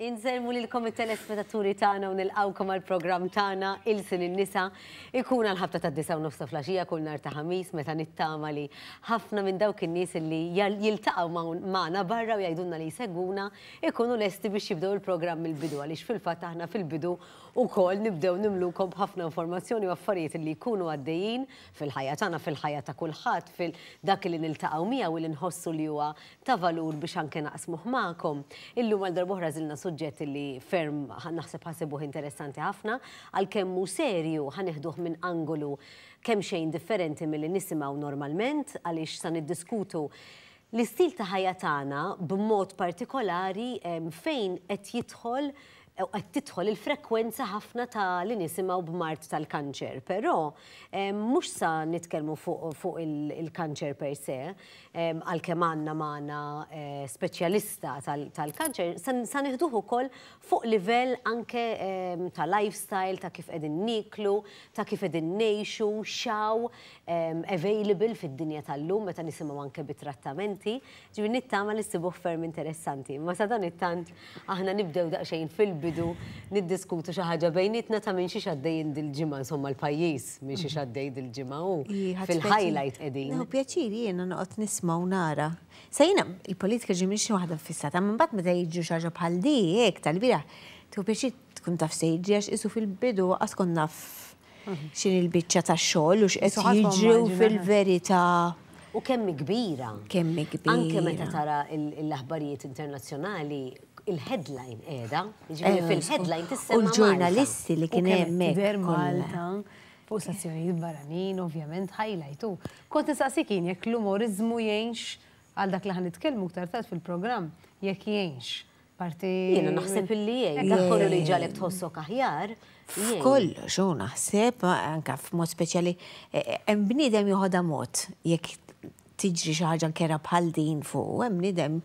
Inżelmu lilkom il-telespettaturi tagħna il nilqawkom għall programm tagħna il-sin in-nisa ikun għal-ħabta ta' disa u nofsa flaxija kull nar ta' ħamis meta nittama li ħafna minn dawk in-nies li jiltaqgħu magħna barra u jgħidulna li jsegwuna ikunu lesti biex jibdew il-programm mill-bidu għaliex fil-fatt aħna fil-bidu ukoll nibdew nimlukom ħafna informazzjoni u affarijiet li jkunu għaddejjin fil-ħajja tagħna, fil-ħajja ta' kulħadd, fil-dak li niltaqgħu miegħu u li nħossu li huwa ta' valur biex anke naqsmuh magħkom. Illum għal darbohra żilna suġġett li ferm naħseb ħasibuh interessanti ħafna, għal kemmu serju ħaneħduh minn angolu kemm xejn differenti mill-li nisimaw normalment, għaliex san id-diskutu l-istil ta' ħajja tagħna b'mod partikolari fejn qed jidħol qed tidħol il-frekwenza ħafna ta' li nisimgħu b'mart tal-kanċer, però mhux sa nitkellmu fuq il-kanċer per se, għalkemm għandna magħna eh, speċjalista tal-kanċer, sa nieħduh ukoll fuq livell anke ta' lifestyle, ta' kif qegħdin niklu, ta' kif qegħdin ngħixu, xaw available fid-dinja tal-lum meta nisimgħu anke bit-trattamenti, ġifieri nittama li sibuh ferm interessanti. Ma sa dan it-tant aħna nibdew daqsxejn fil-bidu fil niddiskutu xi ħaġa bejnietna ta' minn xi xaddejjin dil-ġimgħa insomma l-pajjiż minn xi għaddej mhm. dil-ġimgħa hu fil-highlight qegħdin. Hu pjaċiri jiena noqgħod nisma' u nara. Sejna il-politika ġi minn waħda fissata, minn bad meta jiġu xi ħaġa bħal dik tal-bira. Tu pjaċir tkun taf sejġi għax isu fil-bidu għas kon naf mhm. xin il-bicċa ta' xogħol u x'qed jiġu fil-verità. U kemmi kbira. Kemmi kbira. Anke meta tara l-aħbarijiet internazzjonali il-headline edha, ġifiri eh, fil-headline tissema. U l-ġurnalisti li kien hemmhekk. Der Malta, fuq stazzjonijiet barranin, ovvjament, ħajlajtu. Kont kien jekk l-umorizmu jgħinx għal dak li ħan nitkellmu ktar tard fil-programm, jekk jgħinx. Parti. Jiena naħseb illi jgħin, dak kollu li ġalek tħossok aħjar. F'koll xo naħseb, anka f'mod speċjali, eh, eh, hemm bniedem joħodha mod jekk tiġri xi ħaġa kera bħal din fuq, hemm bniedem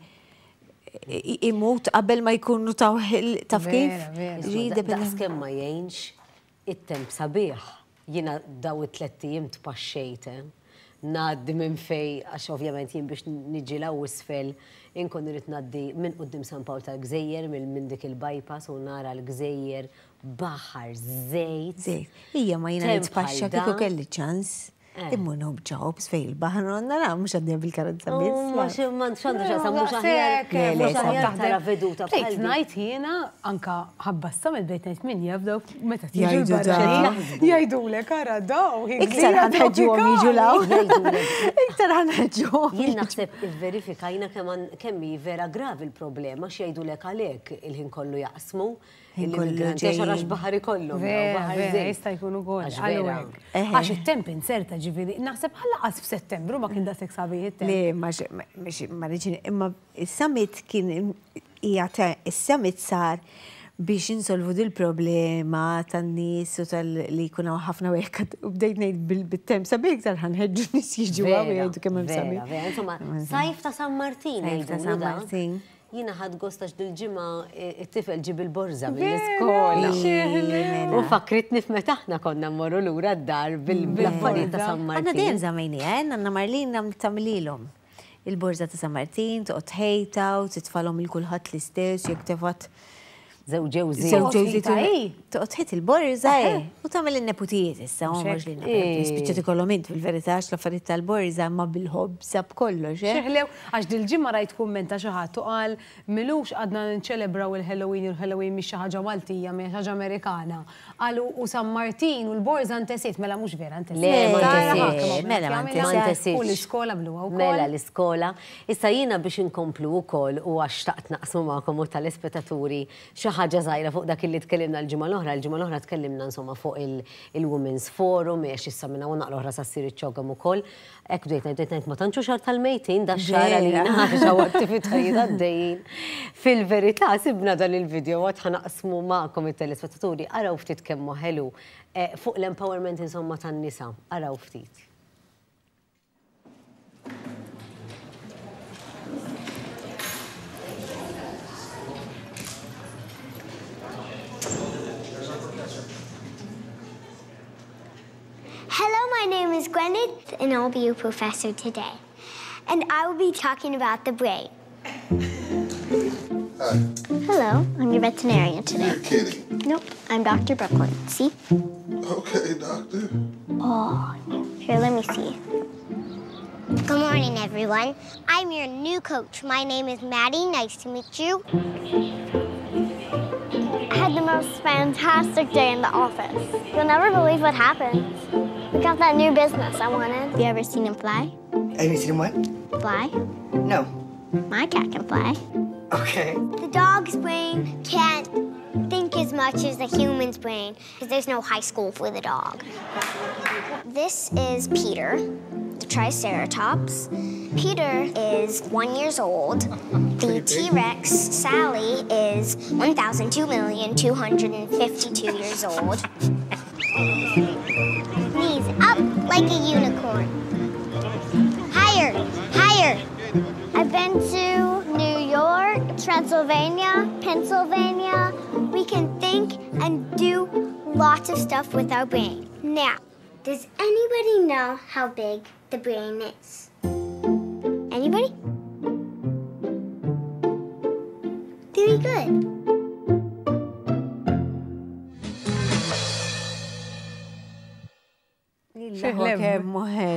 imut qabel ma jkunu taf kif? Daqs kemm ma jgħinx it-temp sabiħ. Jina daw it-tlettijim tpaxxejte, eh. naddi minn fej, għax ovvjament jien biex nġila u isfel, inkun irrit naddi minn qoddim San Paul tal gżejjer minn dik il-bypass u nara l-gżejjer baħar, zejt. Zejt. Ija ma jina nitpaxxa kiku kelli ċans. Eh. Immun home jobs fej il-baħar, għanna la, mux għaddim bil-karotza bis. Mux man xandu xandu mux għahjar. Mux għahjar tara veduta. Bejt najt jena, anka ħabba s-samil bejt najt min jabdaw, meta t-jajdu da. Jajdu le, kara daw. Iktar ħanħedġu għom jiġu law. Iktar ħanħedġu. Jien naħseb il-verifika jina kemm vera gravi il-problema, xjajdu le għalek il-ħin kollu jaqsmu. Il-immigranti, għax għax bahari kollu. Jista jkunu kol. Għax il-temp inserta ġiviri. Naħseb għalla għas f-settembru ma kien da sekk sabiħi il-temp. Le, ma reġini, imma il-summit kien, jgħata, il-summit sar biex insolvu dil-problema tan-nis u tal-li kuna ħafna wek u bdejt ngħid bit-tem sabiħ iktar ħanħeġġu nis jiġu għaw jgħidu kemm hemm sabiħ. Insomma, sajf ta' San Martin. Sajf ta' San Martin jina ħad gostax dil ġima eh, it-tifel ġib il-borza mill-iskola. U fakritni f'metaħna konna morru l-ura d-dar bil-affarijiet ta' San Martin. Għanna dejjem zamejni, eh? għanna Marlin tamlilom. Il-borza ta' San Martin, toqgħod ħejta u titfalhom il-kulħadd l-istess, jekk tevat' zewġew zewġew Toqtħit il-borri zaħi, u tamel il-neputijiet issa, u maġ l-neputijiet. Spiċċet ikollomint fil-verità, għax l-affarijiet tal borza ma bil-hob sab kollox. Xeħlew, għax dil-ġimma rajt kummenta xaħat, u għal milux għadna nċelebraw il-Halloween, il-Halloween mi xaħġa Maltija, mi xaħġa Amerikana. Għal u San Martin u l borza zaħi ntesit, mela mux vera ntesit. Le, mela ntesit. l-iskola bluwa u Mela l-iskola. Issa jina biex nkomplu u koll u għax taqt naqsmu ma'kom u tal-espetaturi صراحه جزائر فوق داك اللي تكلمنا الجمل الاخرى الجمل الاخرى تكلمنا انسوما فوق الومنز فورم ايش يسمينا ونقرا راس السيري تشوغم وكل اك دويت دويت ما تنشو شهر تاع الميتين ده الشهر اللي نهار جاوبت في تخيل الدين في الفيريتا سيبنا ده الفيديو وات حنقسمو معكم التلسبتاتوري اراو فتيت كم هلو إيه، فوق الامباورمنت انسوما تاع النساء اراو فتيت name is Gwyneth, and I'll be your professor today. And I will be talking about the brain. Hi. Hello, I'm your veterinarian today. You're kidding. Nope, I'm Dr. Brooklyn. See? Okay, doctor. Oh, here, let me see. Good morning, everyone. I'm your new coach. My name is Maddie. Nice to meet you most fantastic day in the office. You'll never believe what happened. We got that new business I wanted. You ever seen him fly? Have you seen him what? Fly? No. My cat can fly. Okay. The dog's brain can't think as much as the human's brain because there's no high school for the dog. This is Peter. Triceratops. Peter is one years old. The T-Rex, Sally, is 1,002,252 years old. Knees up like a unicorn. Higher, higher. I've been to New York, Transylvania, Pennsylvania. We can think and do lots of stuff with our brain. Now, does anybody know how big the brain is. Anybody? Very good.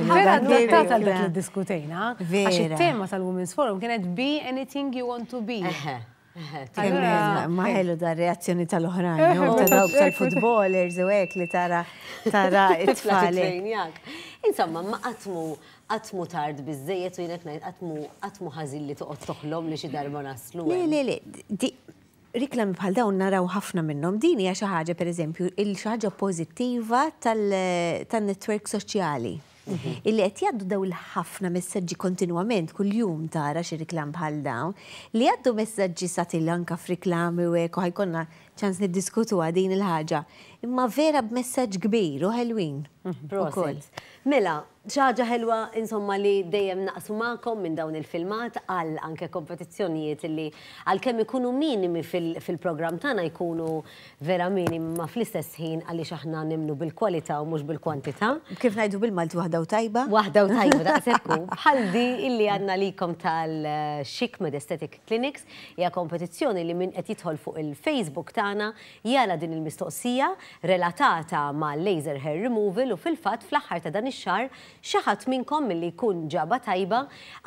Vera d-dattata l-dak li diskutejna. Għax il-tema tal-Women's Forum kienet be anything you want to be. Eh. Maħelu da reazzjoni tal-oħrajn, u ta' dawk tal-futbolers u ek li tara tara it tfali Insomma, ma għatmu għatmu tard bizzejet u jinek najt għatmu għatmu ħazin li toqgħod toħlom li xi darba naslu. Le, le, le, riklam bħal dawn naraw ħafna minnhom. Din hija xi ħaġa pereżempju il xi ħaġa pożittiva tan-netwerk soċjali. Mhm. Illi qed jgħaddu daw il-ħafna messaġġi kontinwament kuljum tara xi riklam bħal dawn li jgħaddu messaġġi satil anka f'riklami u eko ħajkonna ċans niddiskutu din il-ħaġa. Imma vera b'messaġġ kbir u ħelwin. Mhm. Prosit. Mela, ċaġa ħelwa insomma li dejjem naqsu ma'kom minn dawn il-filmat għal anke kompetizzjonijiet li għal kemm ikunu minimi fil-programm fil tagħna jkunu vera minimi ma fl-istess ħin għaliex aħna nimnu bil-kwalità u mhux bil-kwantità. Kif ngħidu bil-Malti waħda u tajba? Waħda u tajba daqshekk bħaldi illi għandna likom tal-Shikmed Aesthetic Clinics hija kompetizzjoni li min qed jidħol fuq il-Facebook tagħna jala din il-mistoqsija relatata ma' laser hair removal u fil-fatt fl-aħħar ta' dan ix xar xi ħadd minnkom li jkun ġaba tajba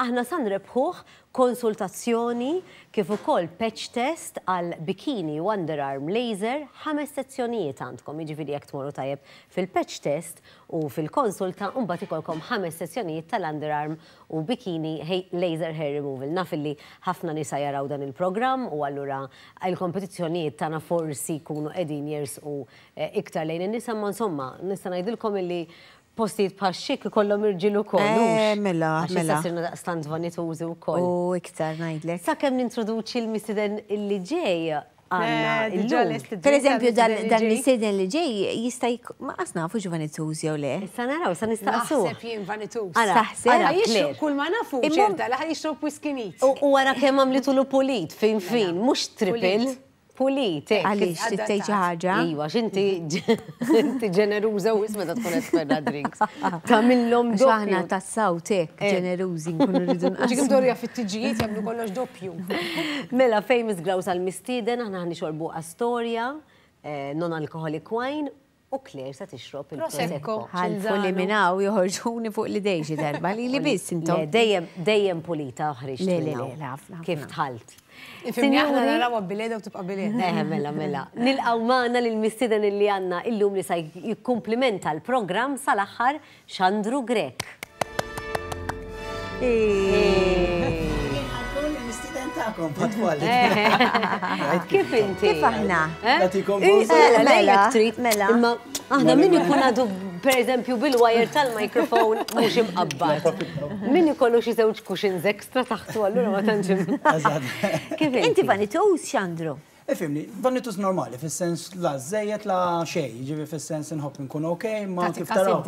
aħna rebħuħ konsultazzjoni kif ukoll patch test għal bikini Arm Laser ħames sezzjonijiet għandkom, jiġifieri jekk tmorru tajjeb fil-patch test u fil-konsulta mbagħad ikolkom ħames sezzjonijiet tal-underarm u bikini laser hair removal. Naf li ħafna nisa jaraw dan il-programm u allura il-kompetizzjonijiet tagħna forsi jkunu qegħdin jersqu eh, iktar lejn in-nisa ma insomma nista' ngħidilkom illi postijiet bħal xik kollom irġilu kol. Eh, mela, mela. Sirna daqstan dvanit użi u kol. U iktar najdlek. Sa' kem nintroduċi l-misiden li ġej għanna. Eh, per eżempju, dan misiden li ġej jista' ma' asna fu ġvanituzi u le. Sa' naraw, sa' nistaqsu. Naħseb jien vanituzi. Saħseb. Għara jixrob kull ma' nafu ċerta, laħar jixrob wiskinit. U għara kem għamlitu l-pulit, fin mela. fin, mux triple pulit. Għalix, tittej ħagġa. Iwa, xinti ġeneruza u isma ta' tkun esperra drinks. Tamillom doppju. Ġana ta' sawtek eh. ġenerużi nkunu rridu. Ġikim dorja fit-tġijiet jamlu kollox doppju. Mela, famous grouse għal-mistiden, aħna ħani xorbu Astoria, eh, non-alcoholic wine وكلير ستشرب البروسيكو هالفولي مناو يهرجوني فوق لديجي بالي اللي بيس انتو دايم دايم ديم بوليتا خرجت لا لا لا العفو كيف تحلت فهمني احنا نروى بلاد وتبقى بلاد اه نعم، ملا ملا نلقاو معنا للمستدن اللي عنا اللوم اللي سيكومبلمنتا البروجرام سال اخر شاندرو غريك ايه ma'kom fatfalli. Eh. Kif inti? Kif aħna? Eh? Eh? Mela, trid mela. mela. Aħna mela. min ikun għadu per eżempju bil wire tal microphone mhux imqabbad. Min ikollu xi żewġ kuxins ekstra taħtu allura ma tantx. Kif inti vanitus xandru? Ifimni, vanitus normali, fil-sens la zzejet la xej, ġivi fil-sens hopping kun ok, ma kif taraw.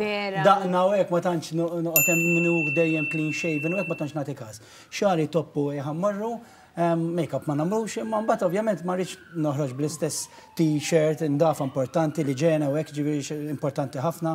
Daqna u ek, ma tanċ noqtem minu dejjem clean shave, u ek, ma tanċ nati kas. Xari toppu ħammarru, Make-up ma namlux, imma mbagħad ovvjament ma rridx noħroġ bl-istess t-shirt, indaf importanti li ġena u hekk ġifieri importanti ħafna.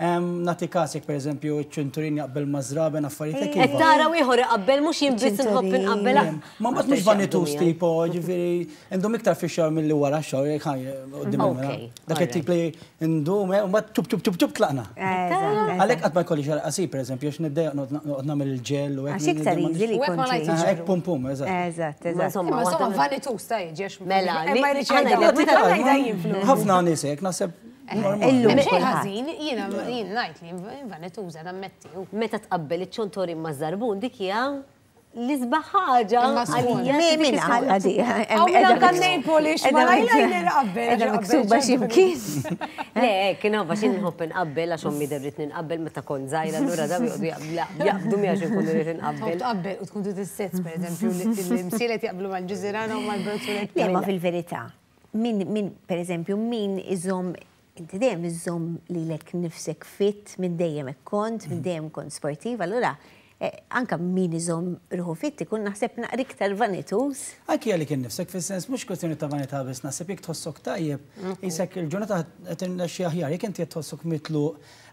Nati kasek, per eżempju, ċunturin jaqbel mażraben affarijiet eh, kif. Tara wieħor iqabbel mhux jinbis inħobb inqabbel. Ma mbagħad mhux vanitus eh. tipo, ġifieri indum iktar fix-xahar milli wara x-xahar jekk ħaj eh, Dak it-tip li indum u mbagħad tub tub tub tub tlaqna. Għalhekk qatt ma jkolli xar qasi pereżempju għax niddejjaq noqgħod nagħmel il-ġel u hekk. Għax iktar jiġri li Hekk pum pum, eżatt. Eżatt, eżatt. Insomma, vanitus ta' jiġi. Mela, ma jridx Ħafna nisek, naħseb Illum ħażin, jiena jien ngħid li vanetuża nammetti. Meta tqabbel iċ ma' żarbun dik l-izba ħaġa għalija. Min għaladi. Għawna kan Napoli, xmajla nirqabbel. Edha miksuba ximkien. Le, kena bax nħobb nqabbel, għax ommi derrit nqabbel, meta kon zaħira, l-ura da jabdu mi għax nkun derrit nqabbel. Tqabbel, u tkun tu t-sets, per eżempju, l-msilet jaqblu mal-ġizirana u mal-berzulet. Le, ma fil-verita, min, per eżempju, min iżom inti dejjem iżżomm lilek nifsek fit minn dejjem kont, minn mm. dejjem kont sportiv, allura Eh, anka min iżom rħu fitti kun naħseb naqrik tal vanitus. Anki għalli kien nifsek fil-sens, mux kustjoni ta' vanita bis, naħseb jek tħossok tajjeb, jisek il ġunata għetin xie aħjar, jek inti jtħossok mitlu,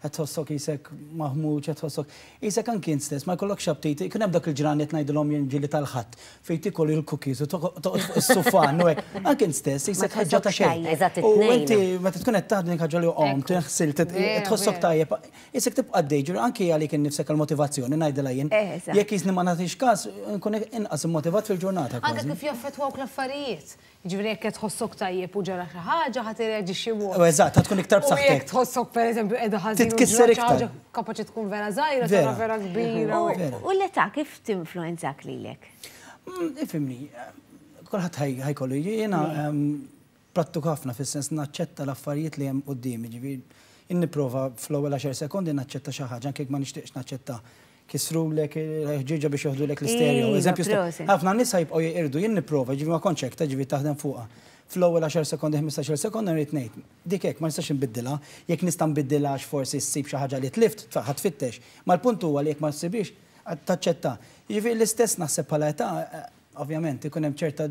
jtħossok jisek maħmuċ, jtħossok, jisek anki stess, ma jkollok xabtiti, kun dak il-ġran jett najdilom jenġili tal-ħat, fejti kolli il kukiz u toqt il-sufan, u anki stess, jisek ħagġa ta' xej. U inti, ma t tkun qed taħdem ħagġa li għom, tħsil, tħossok tajjeb, jisek tibqa' dejġur, anki għalli kien nifsek il-motivazzjoni, najdela jien. Eh, jekk jisni ma nagħtix każ, nkun inqas immotivat fil-ġurnata. Anke kif jaffettwawk l-affarijiet. Ġifieri jekk qed tħossok tajjeb u ġara xi ħaġa ħadd irreġixxi wkoll. Oh, eżatt, ta' tkun iktar b'saħħtek. Jekk tħossok pereżempju qiegħda ħażin. Titkisser iktar. Kapaċi tkun vera żgħira, tara vera kbira. U l-età kif tinfluenzak lilek? Mm, ifimni, kulħadd ħajkollu jiena mm. prattu ħafna fis-sens naċċetta l-affarijiet li hemm quddiem, ġifieri prova fl-ewwel 10 sekondi naċċetta xi ħaġa anke ma nixtieqx naċċetta kisru l ħġiġa biex joħdu l l isterio iva, Eżempju, ħafna nisa jibqgħu jirdu jien nipprova, ġivi ma konċek, ġivi taħdem fuqha. Flow ewwel 10 sekondi, 15 sekondi rrit ngħid. Dik ma nistax nbiddila, jekk nistan biddila għax forsi s xi ħaġa li tlift, fittex. Ma l puntu għal jek jekk ma sibix taċċetta. Ġivi jiġifieri l-istess naħseb bħala età, eh, ovvjament ikun hemm ċerta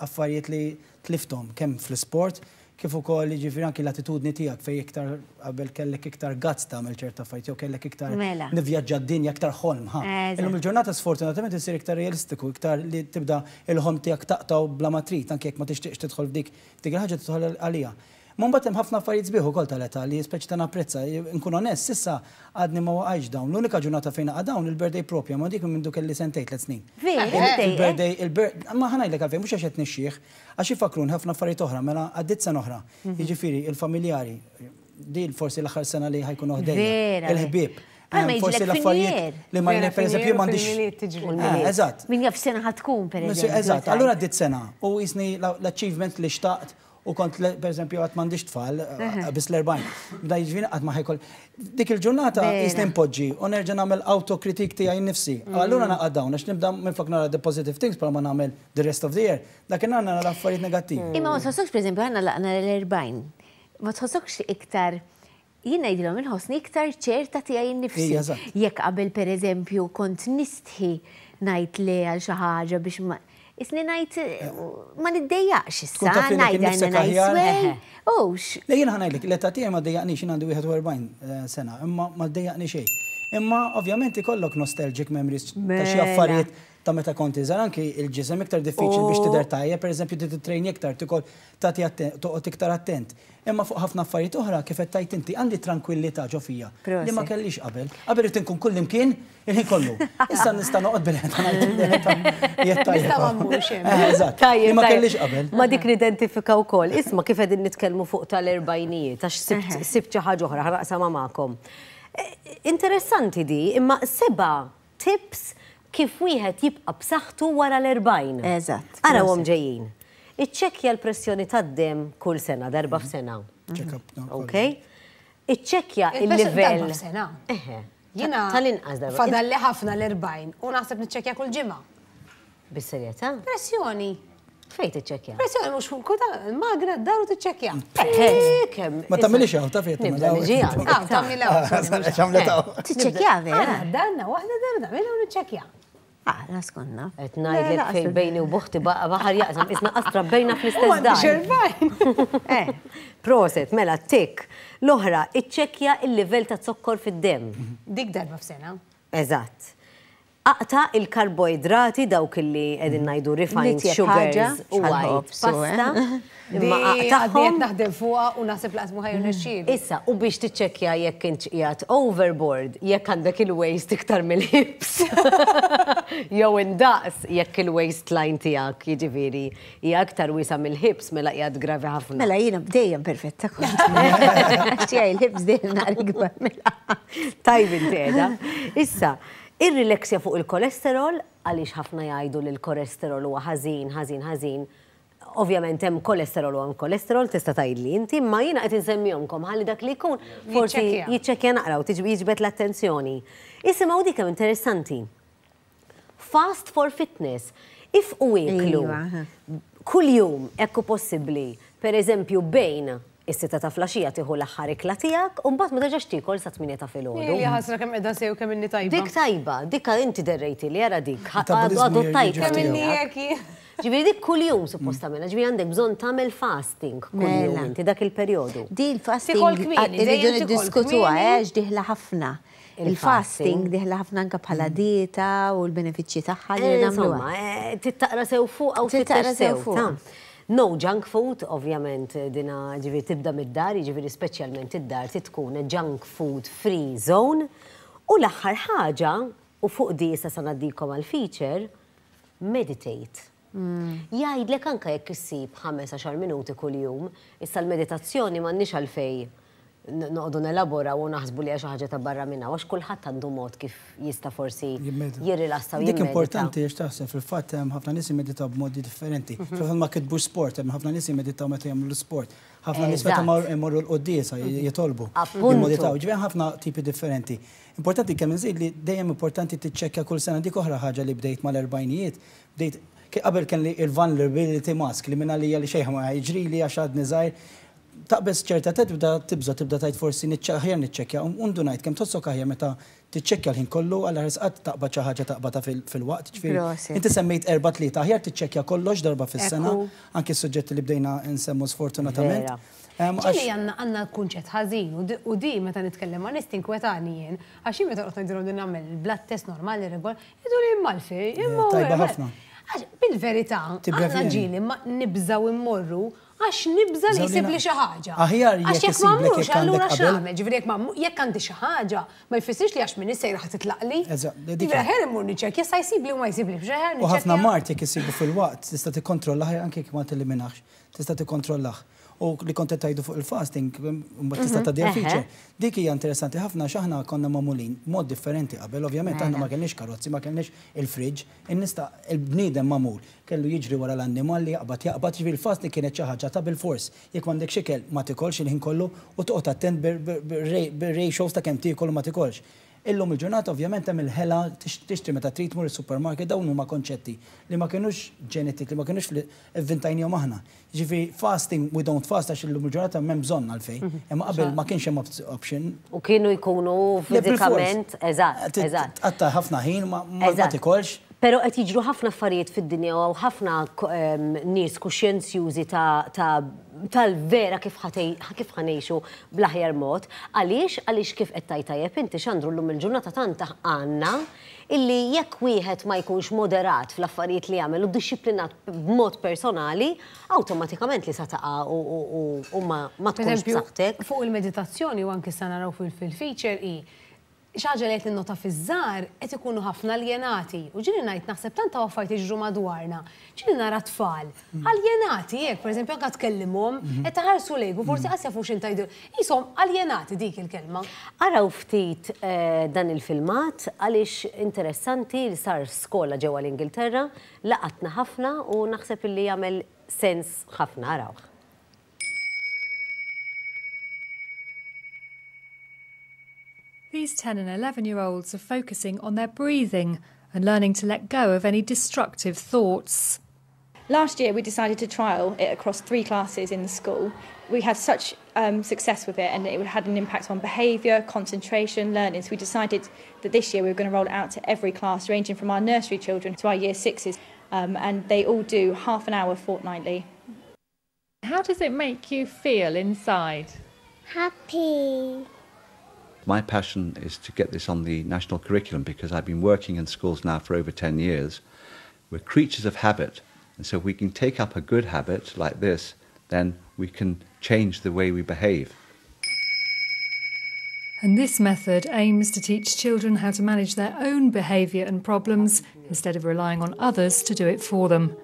affarijiet li tlifthom kemm fl-isport, kif ukoll ġifiri anki l-attitudni tiegħek fej iktar qabel kellek iktar gazz tagħmel ċerta fajt jew kellek iktar mela. nivvjaġġa d-dinja iktar ħolm eh, Illum il-ġurnata sfortunatament isir iktar realistiku, iktar li tibda il-ħolm tiegħek taqtaw bla matrit anke jekk ma tixtieqx tidħol f'dik, dik il-ħaġa tidħol għalija. Mon batem ħafna affarijiet zbiħu kol tal eta li speċi ta' napprezza, nkun onest, sissa għadni ma għajġ dawn. L-unika ġurnata fejna għad dawn il-birthday propja, ma dik minn duk li sentej tliet snin. Il-birthday, il-birthday, eh? ma ħanajlek għalfejn, mhux għax qed nixxieħ, għax fakrun ħafna affarijiet oħra, mela għaddit sena oħra. Mhm. Jiġifieri il-familjari, di forsi l axar sena li ħajkun oħdej. il ħbib Forsi l-affarijiet li ma jnef, per eżempju, mandiċ. Ah, Eżat. Min jaf sena ħatkun, per Eżat, allura eh. għaddit sena. U jisni l-achievement li xtaqt U kont, per esempio, għat mandiġ tfal, bis l-erbajn. Da jġvin jiġifieri għat maħekol. Dik il-ġurnata jisnim podġi, u nerġa namel autokritik ti għaj nifsi. Allura mm. naqqa dawn, għax nibda minn flok nara the positive things, pala ma namel the rest of the year. Dakin għanna nara affarijiet negattiv. Mm. Ima, ma tħossokx, per esempio, għanna laqna l-erbajn. Ma tħossokx iktar jina jidilom il-ħosni iktar ċerta ti għaj nifsi. Jek qabel, per eżempju, kont nistħi najt li għal xaħġa biex ma' Isni najt, ma niddejjaqx issa, najt għanna najswej. Ux. Lejjien ħanajlik, l-etta tiegħi ma dejjaqni xin għandi 41 eh, sena, imma ma dejjaqni xej. Imma ovvjament ikollok nostalgic memories ta' xie mela. affarijiet ta' meta konti iżgħar anki il-ġisem iktar diffiċli biex tidher tajja, pereżempju ti titrejn iktar tikol tagħti toqgħod iktar attent. Imma fuq ħafna affarijiet oħra kif qed tajt inti għandi tranquillità ġo fija li ma kellix qabel. Qabel irid inkun kull imkien il-ħin kollu. Issa nista' noqgħod bil-ħed ngħid Ma eh, kellix qabel. Ma dik nidentifika wkoll. Isma' kif qegħdin nitkellmu fuq tal-erbajnijiet għax sibt xi ħaġa oħra ħraqsama magħkom. Eh, interessanti di, imma seba' tips kif wieħed jibqa' b'saħħtu wara l-40. Eżatt. hom ġejjin. Iċċekkja l-pressjoni tad-dem kull sena, darba f'sena. Ok? Iċċekkja eh, il-livell. Jina tal-inqas darba. Fadalli ħafna l-40 u naħseb niċċekkja kull ġimgħa. Bis-serjetà? Pressjoni. Fejn tiċċekkja? Pressjoni mhux kuta magna d-daru tiċċekkja. Eh, eh, eh, Ma tagħmilix hawn ta' fejn. Ah, tagħmilha. Tiċċekkja vera. Danna waħda darba tagħmilha u niċċekkja. Ah, naskonna. Et najdlek mela, fejn bejni u buħti baqa baħar jaqsam, isna qastra bejna fl-istess dar. Xervajn. Proset, mela, tik. L-oħra, iċċekkja il-livell ta' zokkor fid-dem. Dik darba f'sena. Eżatt aqta il-karboidrati dawk li edin najdu refined sugars u white eh? pasta. Ma aqtaħom. naħdem fuqa u naħseb laqsmu ħajun nexxin. Mm. Issa, u biex tiċċekkja jekk inċ qiegħed overboard, jekk għandek il waste iktar mill-hips. Jow indaqs jekk il-waistline tiegħek jiġifieri hija aktar wiesa mill-hips mela qiegħed gravi ħafna. Mela jina bdejjem perfetta kont. Xi il-hips dejjem naqra ikbar mill mela. Tajb inti Issa, Ir-rileksja fuq il-kolesterol, għaliex ħafna jgħidu li l-kolesterol huwa ħażin, ħażin, ħażin. Ovvjament hemm kolesterol u hemm kolesterol tista' tgħidli inti, ma jiena qed insemmihomkom ħalli dak li jkun forsi jiċċekkja naqraw jiġbed l-attenzjoni. Isimgħu dik hemm interessanti. Fast for fitness. If u iklu iva, eh. kuljum ekku possibbli, per eżempju bejn Is-sita ta' flaxija tiħu l-aħħar ikla tiegħek u mbagħad ma terġax tikol sa tminja ta' filgħodu. Li ħasra kemm qiegħda sew kemm inni tajba. Dik tajba, dik inti derrejti li ara dik. Adottajt kemm inni Ġibiri dik kull jum suppost tagħmilha, ġibiri għandek bżonn tagħmel fasting kull mela. inti dak il-perjodu. Di l-fasting irridu niddiskutuha eh, għax diħla ħafna. Il-fasting diħla ħafna anka bħala mm. dieta u l-benefiċċji tagħha li eh, nagħmluha. Eh, tittaqra sew fuq aw tittaqra sew fuq. No junk food, ovvjament, eh, dina ġiviri tibda mid-dar, ġiviri specialment id-dar titkun junk food free zone. U l-axħar ħaġa, u fuq di sa'na sanaddikom għal-feature, meditate. Mm. Jajdlek anka jekk issib 15 minuti kull jum, issa l-meditazzjoni ma' nix għal-fej noqdu nelabora u naħsbu li xi ħaġa ta' barra minna, għax kullħat għandu mod kif jista' forsi jirrilassa u Dik importanti għax taħseb fil-fatt hemm ħafna nisi medita b'modi differenti. Mhm. fil fat ma kitbux sport, hemm ħafna nies immeditaw meta jagħmlu sport. Ħafna nies meta jgħamlu l-qoddiesa mhm. jitolbu. Immeditaw, ħafna tipi differenti. Importanti kemm nżid li dejjem importanti tiċċekkja kull sena dik oħra ħaġa li bdejt mal-erbajnijiet, bdejt qabel kien li il-vulnerability mask li minna li għalli xejħa ma jġri li għaxad nizajr taqbess ċerta ta' tibda tibza tibda tajt forsi nitċekja niċċekkja undu ngħid kemm tossok aħjar meta tiċċekkja l-ħin kollu għal ħarsqat taqba ċaħġa taqba ta' fil-waqt ċfir. Inti semmejt erba' tlieta aħjar tiċċekkja kollox darba fis-sena anke s-suġġetti li bdejna nsemmu sfortunatament. ċini għanna għanna kunċet ħazin u di meta nitkellem ma nistin kwetani jien, għaxi meta għotna id din għamil blad test normali rebol, id-dur eh, Tajba eh, ħafna. Bil-verita, għanna ġili ma nibżaw immorru għax nibża li jisib li xaħġa. Aħjar jek jek mamrux, għallura xaħme, ġivirek mammu, jek għandi xaħġa, ma jfissirx li għax minn issa jraħ titlaqli. Ġivreħer immur niċek, jessa jisib li u ma jisib li bġeħer. U ħafna mart jek jisibu fil-waqt, tista ti kontrollaħ, anke kima t-eliminax, tista ti kontrollaħ u li kontet tajdu fuq il-fasting, mbagħad tista' mhm. ta' diffiċe. Dik hija interessanti ħafna x'aħna konna mamulin mod differenti qabel, ovvjament aħna ma kellniex karozzi, ma kellniex il-friġġ, in-nista il-bniedem mamul kellu jiġri wara l-annimal li jaqbad jaqbad fil fasting kienet xi ħaġa ta' bil-fors. Jekk m'għandek xikel ma tikolx il-ħin kollu u toqgħod attent bir-ratios ta' kemm tiekol ma tikolx. Illum il-ġurnata ovvjament hemm il-ħela tixtri meta trid tmur is-supermarket dawn huma konċetti li ma kinux ġenetik, li ma kinux inventajnihom aħna. Ġifi jiġifieri, fasting we don't fast għax illum il-ġurnata hemm bżonn għalfejn. Mhm. Imma qabel ma kienx hemm option. U kienu jkunu fizikament, eżatt, eżatt. Għatta ħafna ħin ma tikolx. Pero qed jiġru ħafna affarijiet fid-dinja u ħafna ehm, nies kuxjenzjużi ta tal-vera kif kif ħanejxu bl-aħjar mod. Għaliex għaliex kif qed tajt tajjeb inti xandru llum il-ġurnata tanta għandna illi jekk wieħed ma jkunx moderat fl-affarijiet li jagħmel u disciplinat b'mod personali, awtomatikament li sataqa' u ma tkunx saħtek. Fuq il-meditazzjoni u anke sa naraw fil-feature xaġa li qed nota fizzar, żar qed ikunu ħafna aljenati. U ġieli ngħid naħseb tant affarijiet jiġru madwarna. Ġieli nara tfal. Mhm. Aljenati jekk, pereżempju għat tkellimhom mhm. qed taħarsu lejgu forsi mhm. qas jafux intajdu. Isom aljenati dik il-kelma. Araw ftit eh, dan il-filmat għaliex interessanti li sar skola ġewwa l-Ingilterra laqatna ħafna u naħseb illi jagħmel sens ħafna araw. These 10 and 11 year olds are focusing on their breathing and learning to let go of any destructive thoughts. Last year, we decided to trial it across three classes in the school. We had such um, success with it, and it had an impact on behaviour, concentration, learning. So we decided that this year we were going to roll it out to every class, ranging from our nursery children to our year sixes, um, and they all do half an hour fortnightly. How does it make you feel inside? Happy my passion is to get this on the national curriculum because I've been working in schools now for over 10 years. We're creatures of habit, and so if we can take up a good habit like this, then we can change the way we behave. And this method aims to teach children how to manage their own behaviour and problems instead of relying on others to do it for them.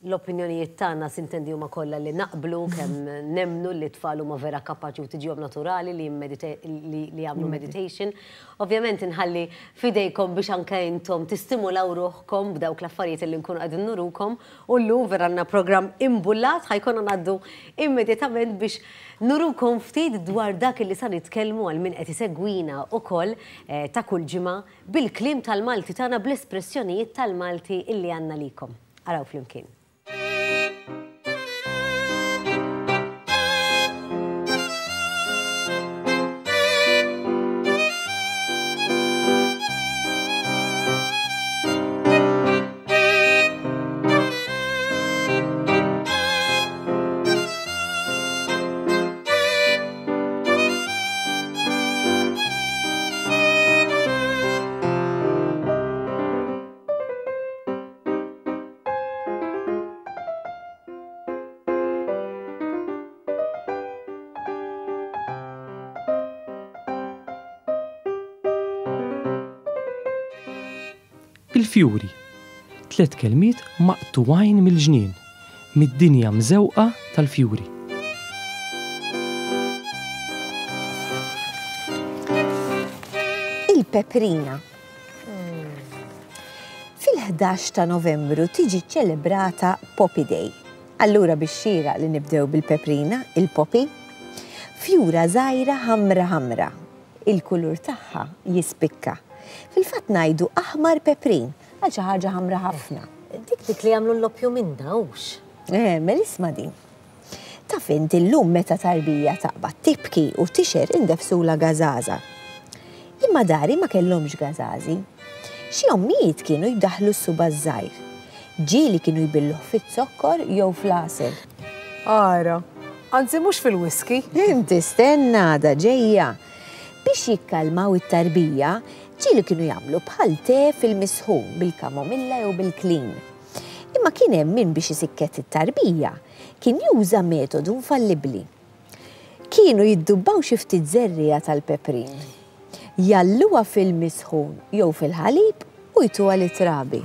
l-opinjonijiet tagħna sintendi huma kollha li naqblu kemm nemnu li tfal huma vera kapaċi u tiġihom naturali li li jagħmlu mm. meditation. Ovvjament inħalli fidejkom biex anke intom tistimulaw ruħkom b'dawk l-affarijiet li nkunu qegħdin nurukom u llu vera għandna programm imbullat ħajkonna ngħaddu immedjatament biex nurukom ftit dwar dak li sa nitkellmu għal min qed isegwina ukoll eh, ta' kull ġimgħa bil-klim tal-Malti tagħna bl-espressjonijiet tal-Malti illi għandna likom. Araw flimkien. fjuri. Tlet kelmiet għajn mill-ġnien, mid-dinja mżewqa tal-fjuri. Il-peprina. Fil-11 ta' novembru tiġi ċelebrata Poppy Day. Allura biex xira li nibdew bil-peprina, il-poppy, fjura zaħira ħamra ħamra. Il-kulur tagħha jispikka. Fil-fat najdu aħmar peprin għal xi ħaġa ħamra ħafna. Dik dik li jagħmlu l-loppju minn dawx. Eh, mel isma' din. Taf inti l-lum meta tarbija taqbad tibki u tixer indefsula gażaża. Imma dari ma kellhomx gażażi. Xi ommijiet kienu jdaħlu s-suba żgħir. Ġieli kienu jbillu fit-sokkor jew fl-aser. Ara, anzi mhux fil-whisky. Inti stenna da ġejja. Biex jikkalmaw it-tarbija, Ċili kienu jagħmlu bħal te fil-misħum bil-kamomilla jew bil-klin. Imma kien hemm min biex isikket it-tarbija kien juża metodu infallibbli. Kienu jiddubbaw xi ftit zerrija tal-peprin. Jalluha fil-misħun jew fil-ħalib u jtuha għal-itrabi.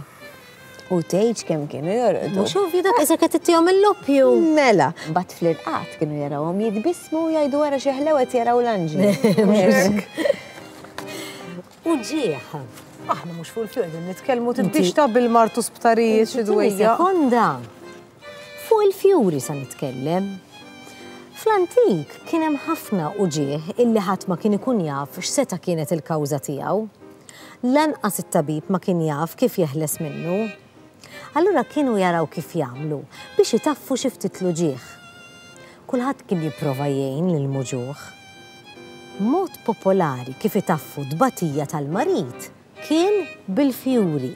U tgħidx kemm kienu jorqdu. Mhux ovvju dak iżda qed ittihom il-loppju. Mela, bat fl-irqat kienu jarawhom jitbismu jgħidu wara xi ħlewet jaraw l-anġel. u Aħna mux fuq il-fjuq għedin nitkelmu t-bixta bil-martu sptarijiet xidwija. Sekonda, fuq il-fjuri sa nitkellem. Fl-antik kienem ħafna uġieħ illi ħadd ma kien ikun jaf x'seta kienet il-kawża tiegħu. Lanqas it-tabib ma kien jaf kif jeħles minnu. Allura kienu jaraw kif jagħmlu biex itaffu xi ftit l-uġieħ. Kulħadd kien jipprova jgħin lil muġuħ mod popolari kif itaffu d-batija tal-marit kien bil-fjuri.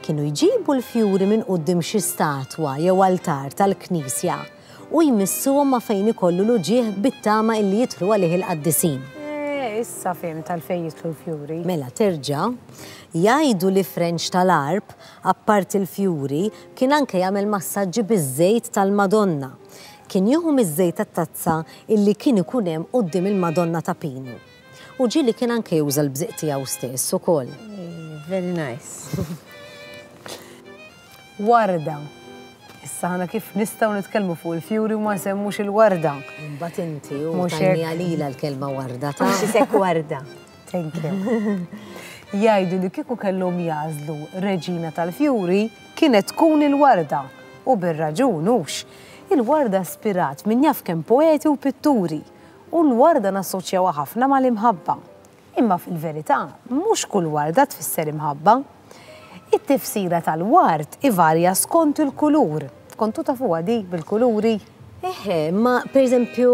Kienu jġibu l-fjuri minn qoddim xi statwa jew altar tal-knisja u jmissuhom ma fejn ikollu l-ġieħ bit-tama illi jitru għalih il-qaddisin. Eh, issa fim tal-fej jitlu l-fjuri. Mela terġa, jajdu li French tal-arb, apparti l-fjuri, kien anke jagħmel massaġġi biż-żejt tal-Madonna kien juhum miż-żejt tazza illi kien ikun hemm il-Madonna ta' Pinu. U ġi li kien anke juża l-bżiq tiegħu stess ukoll. Eh, very nice. Warda. Issa ħana kif nistgħu nitkellmu fuq il-fjuri ma semmux il-warda. Mbagħad inti u tajni għalila l-kelma warda ta' xisek warda. Thank you. Jgħidu li kieku kellhom jażlu Reġina tal-Fjuri kienet tkun il-warda u bir-raġunux il-warda spirat minn jaf kemm poeti u pitturi u l-warda nassoċjawa ħafna mal-imħabba. Imma fil-verità, mhux kull warda tfisser imħabba. It-tifsira tal-ward ivarja skont il-kulur. Kontu tafu di bil-kuluri. Eħe, ma per eżempju,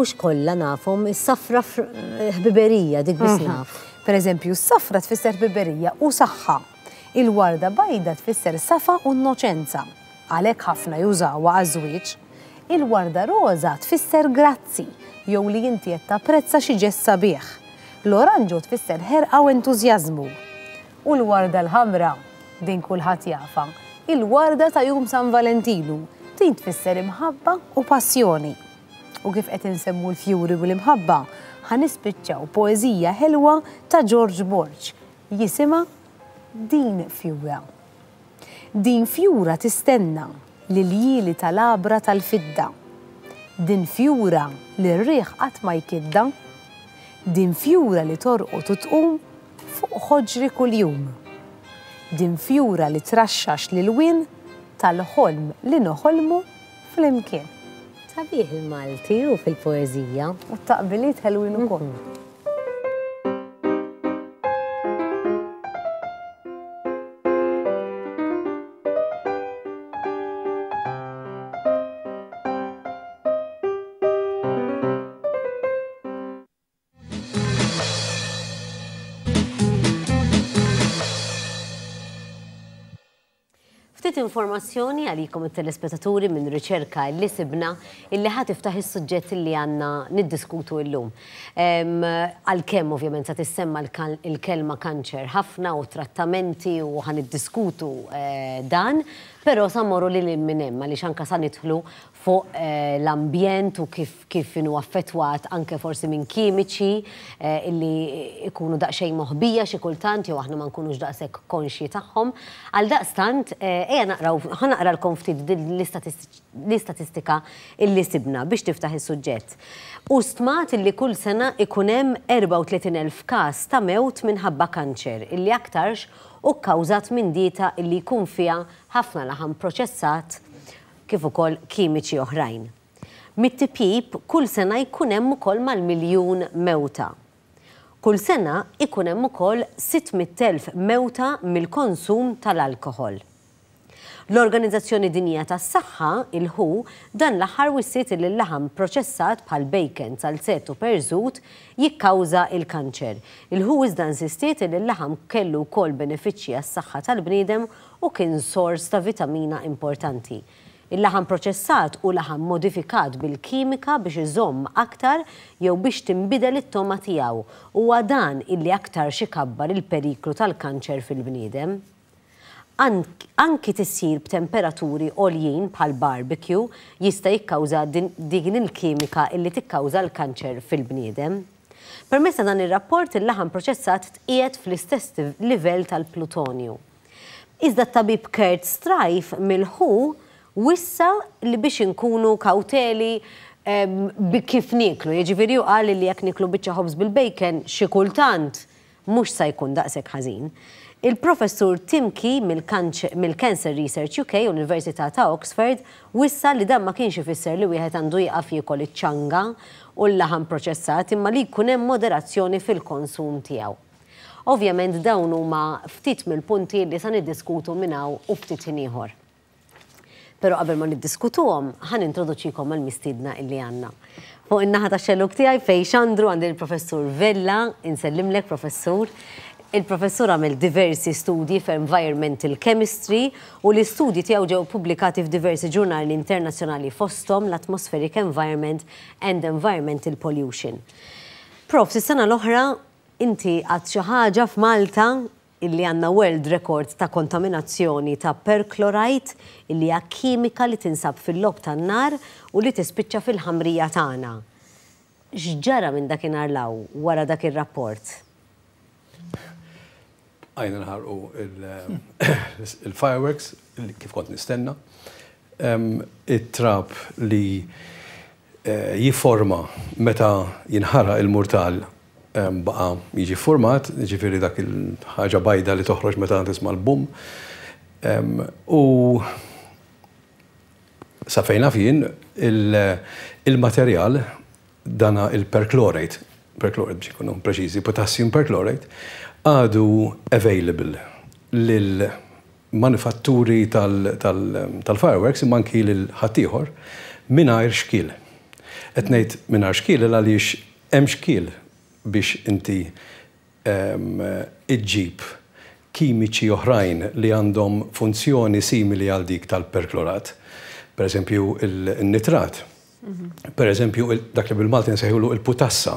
mux kolla nafum, safra eh, biberija, dik bis mhm. naf. Per eżempju, safra tfisser biberija u saħħa. Il-warda bajda tfisser safa u innoċenza għalhekk ħafna jużawha għaż-żwieġ, il-warda roza tfisser grazzi jew li jinti jetta prezza xi ġest L-oranġu tfisser ħerqa u entużjażmu. U l-warda l-ħamra din kulħadd jafa, il-warda ta' jum San Valentinu tint tfisser imħabba u passjoni. U kif qed insemmu l-fjuri u l-imħabba, ħanispiċċaw poeżija ħelwa ta' George Borch jisima din fjuri. Din fjura tistenna li l-jili tal-abra tal-fidda. Din fjura li rriħ qatt ma jkidda. Din fjura li torqot u tqum fuq ħoġri kuljum. Din fjura li li lil win tal-ħolm li noħolmu fl-imkien. Sabiħ il-Malti u fil-poezija. U t win ħelwin ukoll. Mhm. informazzjoni għalikom il-telespettaturi minn riċerka li sibna illi ħat iftaħ il-sujġet li għanna niddiskutu il-lum. Għal-kem ovvjament sa' issemma il-kelma kanċer ħafna u trattamenti u għan niddiskutu eh, dan. Pero sammoru li li ma li xanka sa itħlu fuq eh, l-ambjent u kif kif inu affettwat anke forsi minn kimiċi eh, illi ikunu daqxej moħbija xi kultant jew aħna ma nkunux daqshekk konxi tagħhom. Għal daqstant ejja eh, naqraw naqra lkom ftit l-istatistika illi sibna biex tiftaħ is-suġġett. U stmat illi kull sena ikun hemm 34,000 kas ta' mewt minħabba kanċer illi aktarx u kkawżat minn dieta illi jkun fiha ħafna laħan proċessat kif ukoll kimiċi oħrajn. Mit-tipjib kull sena jkun hemm ukoll mal-miljun mewta. Kull sena ikun hemm ukoll 600,000 mewta mill-konsum tal-alkohol. L-Organizzazzjoni Dinja tas saħħa il-ħu, dan l-aħħar wissiet li laħam proċessat bħal bacon, salzet u perżut jikkawża il-kanċer. Il-ħu izdan sistiet li laħam kellu kol benefiċċji għas saħħa tal-bniedem u kien sors ta' vitamina importanti. Il-laħam proċessat u laħam modifikat bil-kimika biex iżomm aktar jew biex timbidel it-toma tiegħu u għadan illi aktar xikabbar il-periklu tal-kanċer fil-bniedem anki tissir b'temperaturi oljien bħal barbecue jista' jikkawża din il-kimika illi tikkawża l-kanċer fil-bniedem. Permessa dan ir-rapport il-laħam proċessat tqiegħed fl-istess livell tal-plutonju. Iżda t-tabib Kurt Strife mill-ħu wissa li biex inkunu kauteli kif niklu. Jiġifieri qal li jekk niklu biċċa ħobż bil-bacon xi kultant mhux se jkun daqshekk ħażin. Il-professur Tim Key mill-Cancer Research UK Università ta' Oxford wissa li dan ma kienx ifisser li wieħed għandu jiqaf jikol iċ-ċanga u l-laħan proċessat imma li jkun hemm moderazzjoni fil-konsum tiegħu. Ovvjament dawn huma ftit mill-punti li sa niddiskutu minn hawn u ftit ieħor. Pero qabel ma niddiskutuhom, ħan introduċikom għal mistidna illi għanna. Fuq in-naħa ta' xelluk tiegħi fej Xandru il-professur Vella, insellimlek professur. Il-professur għamil diversi studji environmental chemistry u li studji tiegħu ġew pubblikati f'diversi ġurnali internazzjonali fostom l-Atmospheric Environment and Environmental Pollution. Prof, s-sena l-oħra inti għad xi ħaġa f'Malta illi għanna world record ta' kontaminazzjoni ta' perchlorite illi hija kimika li tinsab fil-lob tan-nar u li tispiċċa fil-ħamrija tagħna. X'ġara minn dakinhar law wara dak ir-rapport? għajna nħarqu il-fireworks kif kont nistenna. il trap li eh, jiforma meta jinħara il-murtal baqa jiġi format, ġifiri dak il-ħagġa bajda li toħroġ meta tisma l-bum. U safejna fin il-materjal dana il-perchlorate, perchlorate biex preċizi, potassium perchlorate, għadu available lil manifatturi tal-fireworks imman ki l-ħatiħor minnajr xkil. Etnejt minnajr xkil l-għalix hemm xkil biex inti iġġib kimiċi oħrajn li għandhom funzjoni simili għal dik tal-perklorat, per esempio il-nitrat. Mhm. Per eżempju, dak li bil-Malti nsejħulu il-putassa,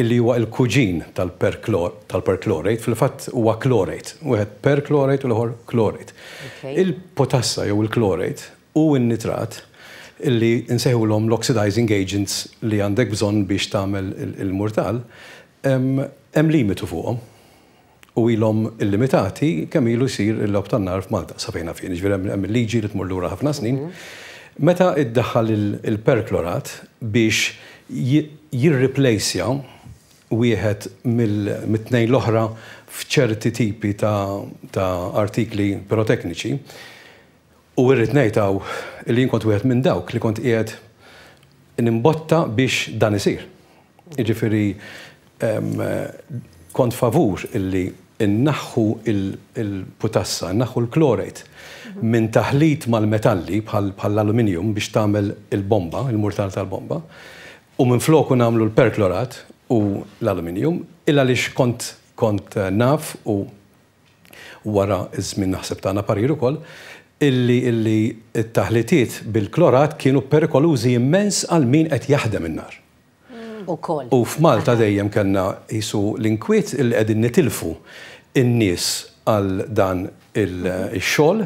illi huwa il-kuġin tal-perklorate, fil-fatt huwa klorate, wieħed perklorate u l-ħor klorate. Il-putassa jew il-klorate u n-nitrat illi nsejħulhom l-oxidizing agents li għandek bżonn biex tagħmel il-murtal, hemm limitu fuqhom u ilhom illimitati kemm ilu jsir il-lob tan-nar f'Malta. Sabejna fejn, ġifier hemm il-liġi li tmur lura ħafna snin. Mhm. Meta iddaħħal il-perklorat biex jirriplacja wieħed mill-tnejn l-oħra f'ċerti tipi ta' artikli pirotekniċi, u irrit nejtaw li jinkont wieħed minn dawk li kont qiegħed nimbotta biex dan isir. Jiġifieri kont favur illi innaħħu il-putassa, innaħħu l klorate minn taħlit mal-metalli bħal-aluminium biex tagħmel il-bomba, il-murtal tal-bomba, u minn floku namlu l-perklorat u l-aluminium, illa lix kont kont eh, naf u wara iż-żmien naħseb tagħna parir ukoll, illi illi t taħlitiet bil-klorat kienu perikolużi immens għal min qed jaħdem in-nar kol. U f'Malta dejjem kellna jisu l-inkwiet il qegħdin nitilfu in-nies għal dan il-xogħol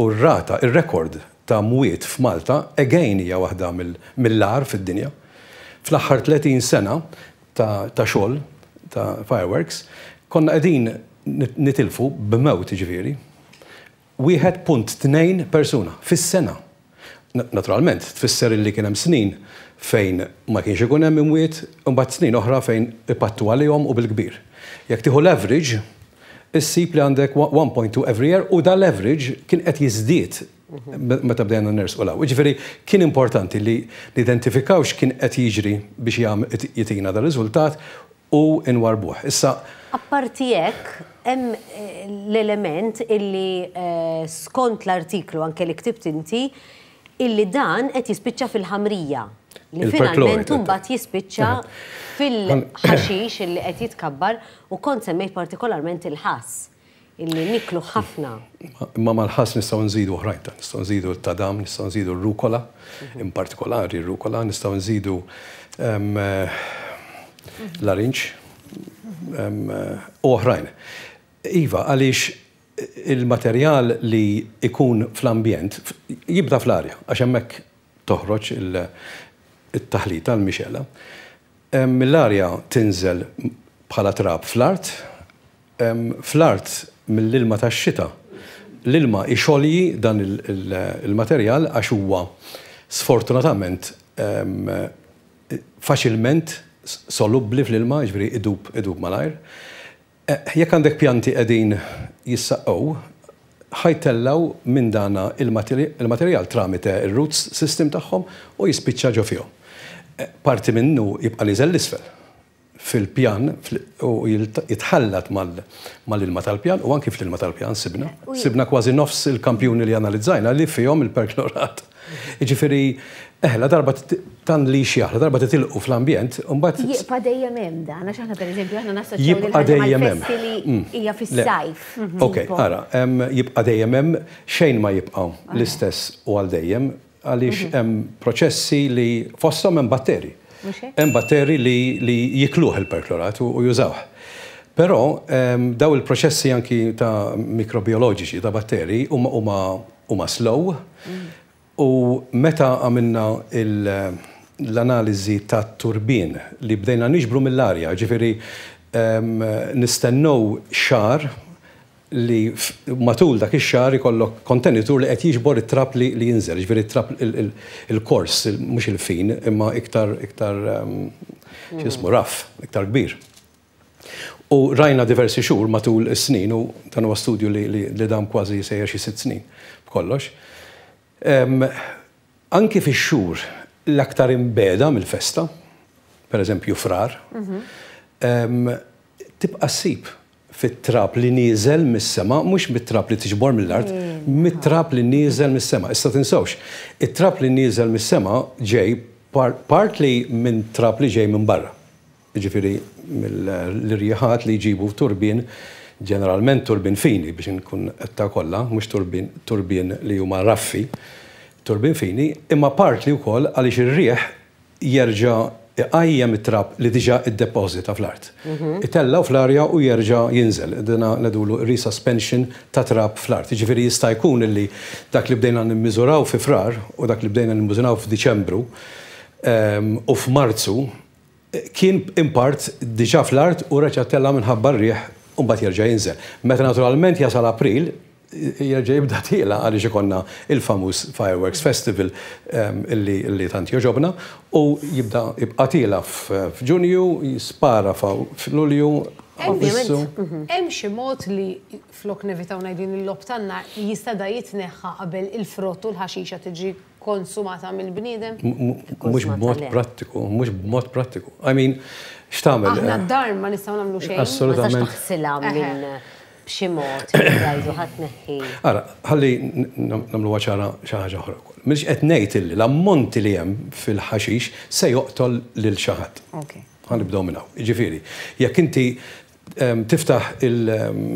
u r-rata, ir-rekord ta' mwiet f'Malta again hija waħda mill-lar fid-dinja. Fl-aħħar 30 sena ta' xogħol ta' fireworks, konna qegħdin nitilfu b'mewt ġifieri. Wieħed punt tnejn persuna fis-sena. Naturalment, tfisser li kien hemm snin fejn ma kienx ikun hemm imwiet, imbagħad snin oħra fejn ipattu għalihom u bil-kbir. Jekk tieħu leverage, issib li għandek 1.2 every year u da leverage kien qed jiżdied meta bdejna nirs u law. Ġveri, jiġifieri kien importanti li nidentifikaw x'kien qed jiġri biex jagħtina jitina riżultat u inwarbuħ. Issa. Apparti hekk, hemm eh, l-element illi eh, skont l-artiklu anke li ktibt inti, illi dan qed jispiċċa fil-ħamrija li finalment mbagħad jispiċċa fil-ħaxix li qed jitkabbar u kont semmejt partikolarment il-ħass illi niklu ħafna. Ma mal-ħas nistgħu nżidu oħrajn nistgħu nżidu l-tadam, nistgħu nżidu l-rukola, mhm. in partikolari r rukola nistgħu nżidu eh, l-arinċ eh, oħrajn. Iva, għaliex il-materjal li ikun fl-ambjent jibda fl-arja, għax hemmhekk toħroġ il- it-taħlit tal-mixela. Mill-arja tinżel bħala trab fl-art, fl-art mill-ilma tax xita l-ilma ixolji dan il-materjal għax huwa sfortunatament faċilment solubli fl-ilma, ġviri idub, idub malajr. E, jekk għandek pjanti qegħdin jissaqgħu, ħajtellaw minn dana il-materjal tramite il-roots system tagħhom u jispiċċa ġo parti minnu jibqa li l-isfel fil-pjan u jitħallat mal-ilma tal-pjan u anki fil-ilma tal-pjan sibna. Sibna kważi nofs il-kampjuni li analizzajna li fihom il-perklorat. Iġifiri, eh, la darba tan li xieħla, darba titilqu fl-ambjent, unbat. Jibqa dejjem hemm dan, għax aħna pereżempju aħna nassoċjaw jibqa dejjem hemm. Li mm. hija sajf mhm. Ok, ara, jibqa dejjem hemm xejn ma jibqgħu l-istess u għal dejjem għaliex mhm. hemm proċessi li fossom hemm batteri. Hemm batteri li, li jikluħ il-perklorat u jużaw. Però ehm, daw il-proċessi anki ta' mikrobioloġiċi ta' batteri huma slow mhm. u meta għamilna l-analizi ta' turbin li bdejna niġbru mill-arja, ġifiri ehm, nistennu xar li matul dak ix-xahar ikollok kontenitur li qed jiġbor it-trap li jinżel, ġifieri trap il-kors, mhux il-fin, imma iktar iktar ehm, x'ismu raf, iktar kbir. U rajna diversi xhur matul is-snin u dan huwa studju li dam kważi sejjer xi sitt snin b'kollox. Ehm, anki fix-xhur l-aktar imbeda mill-festa, per eżempju frar, mhm. ehm, tibqa' ssib fit-trap li nieżel mis-sema, mhux mit-trap li tiġbor mill-art, mit-trap li nieżel mis-sema. Issa tinsawx, it-trap li nieżel mis-sema ġej partly minn trap li ġej minn barra. Ġifieri mill-irjaħat li jġibu turbin ġeneralment turbin fini biex nkun etta kollha, mhux turbin turbin li huma raffi, turbin fini, imma partli wkoll għaliex ir-rieħ jerġa' għajja mit trap li diġa id-deposita fl-art. Itella fl-arja u jerġa jinżel, dina nedulu resuspension ta' trap fl-art. Ġifiri jista' jkun illi dak li bdejna n-mizuraw fi frar u dak li bdejna fi f'Diċembru ehm, u f'Marzu kien impart diġa fl-art u reċa tella minħabba riħ un bat jerġa jinżel. Meta naturalment jasal April, jirġa jibda tila għaliex ikonna il-famus Fireworks Festival illi tant joġobna u jibda jibqa tila f'Ġunju, jispara f'Lulju. Mhm. Hemm xi mod li flok nevitaw ngħidin il-lob tanna jista' jitneħħa qabel il-frott u l-ħaxixa tiġi konsumata mill-bniedem? Mux b'mod prattiku, mux b'mod prattiku. I mean, xtamel. Aħna d-dar ma nistaw namlu xejn. Assolutament. Xila minn b'ximot jgħidu ħadd neħħi. Ara, ħalli nagħmlu ċara xi ħaġa oħra wkoll. qed ngħid illi l-ammonti li hemm fil-ħaxix se joqtol lil xi ħadd. Ħanibdew minn hawn. Jiġifieri, jekk inti ehm, tiftaħ ehm,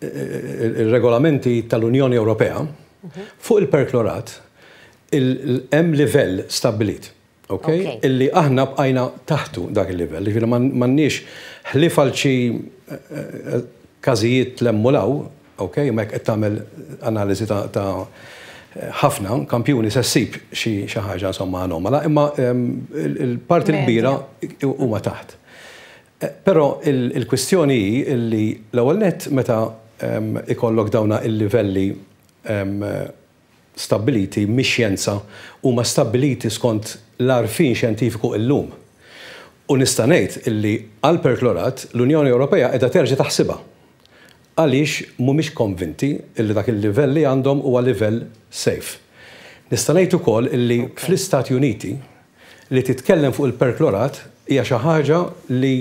il-regolamenti tal-Unjoni Ewropea mhm. fuq il-perklorat hemm livell stabbilit. Okay? Illi aħna bqajna taħtu dak il-livell, ġifiri mannix ħlif kazijiet l-emmulaw, ok, mek qed tagħmel analiżi ta' ħafna kampjuni se ssib xi ħaġa insomma anomala, imma il-parti l-kbira huma taħt. Eh, però il-kwistjoni hi li l-ewwel nett meta ikollok dawna il-livelli stabiliti mix-xjenza huma stabiliti skont l-arfin xjentifiku illum. U nistanejt illi għal perklorat l-Unjoni Ewropea qiegħda terġa' taħsibha għaliex mhumiex konvinti illi dak il-livell li għandhom huwa livell safe. Nista' ngħid ukoll illi fl-Istati Uniti li titkellem fuq il-perklorat hija xi ħaġa li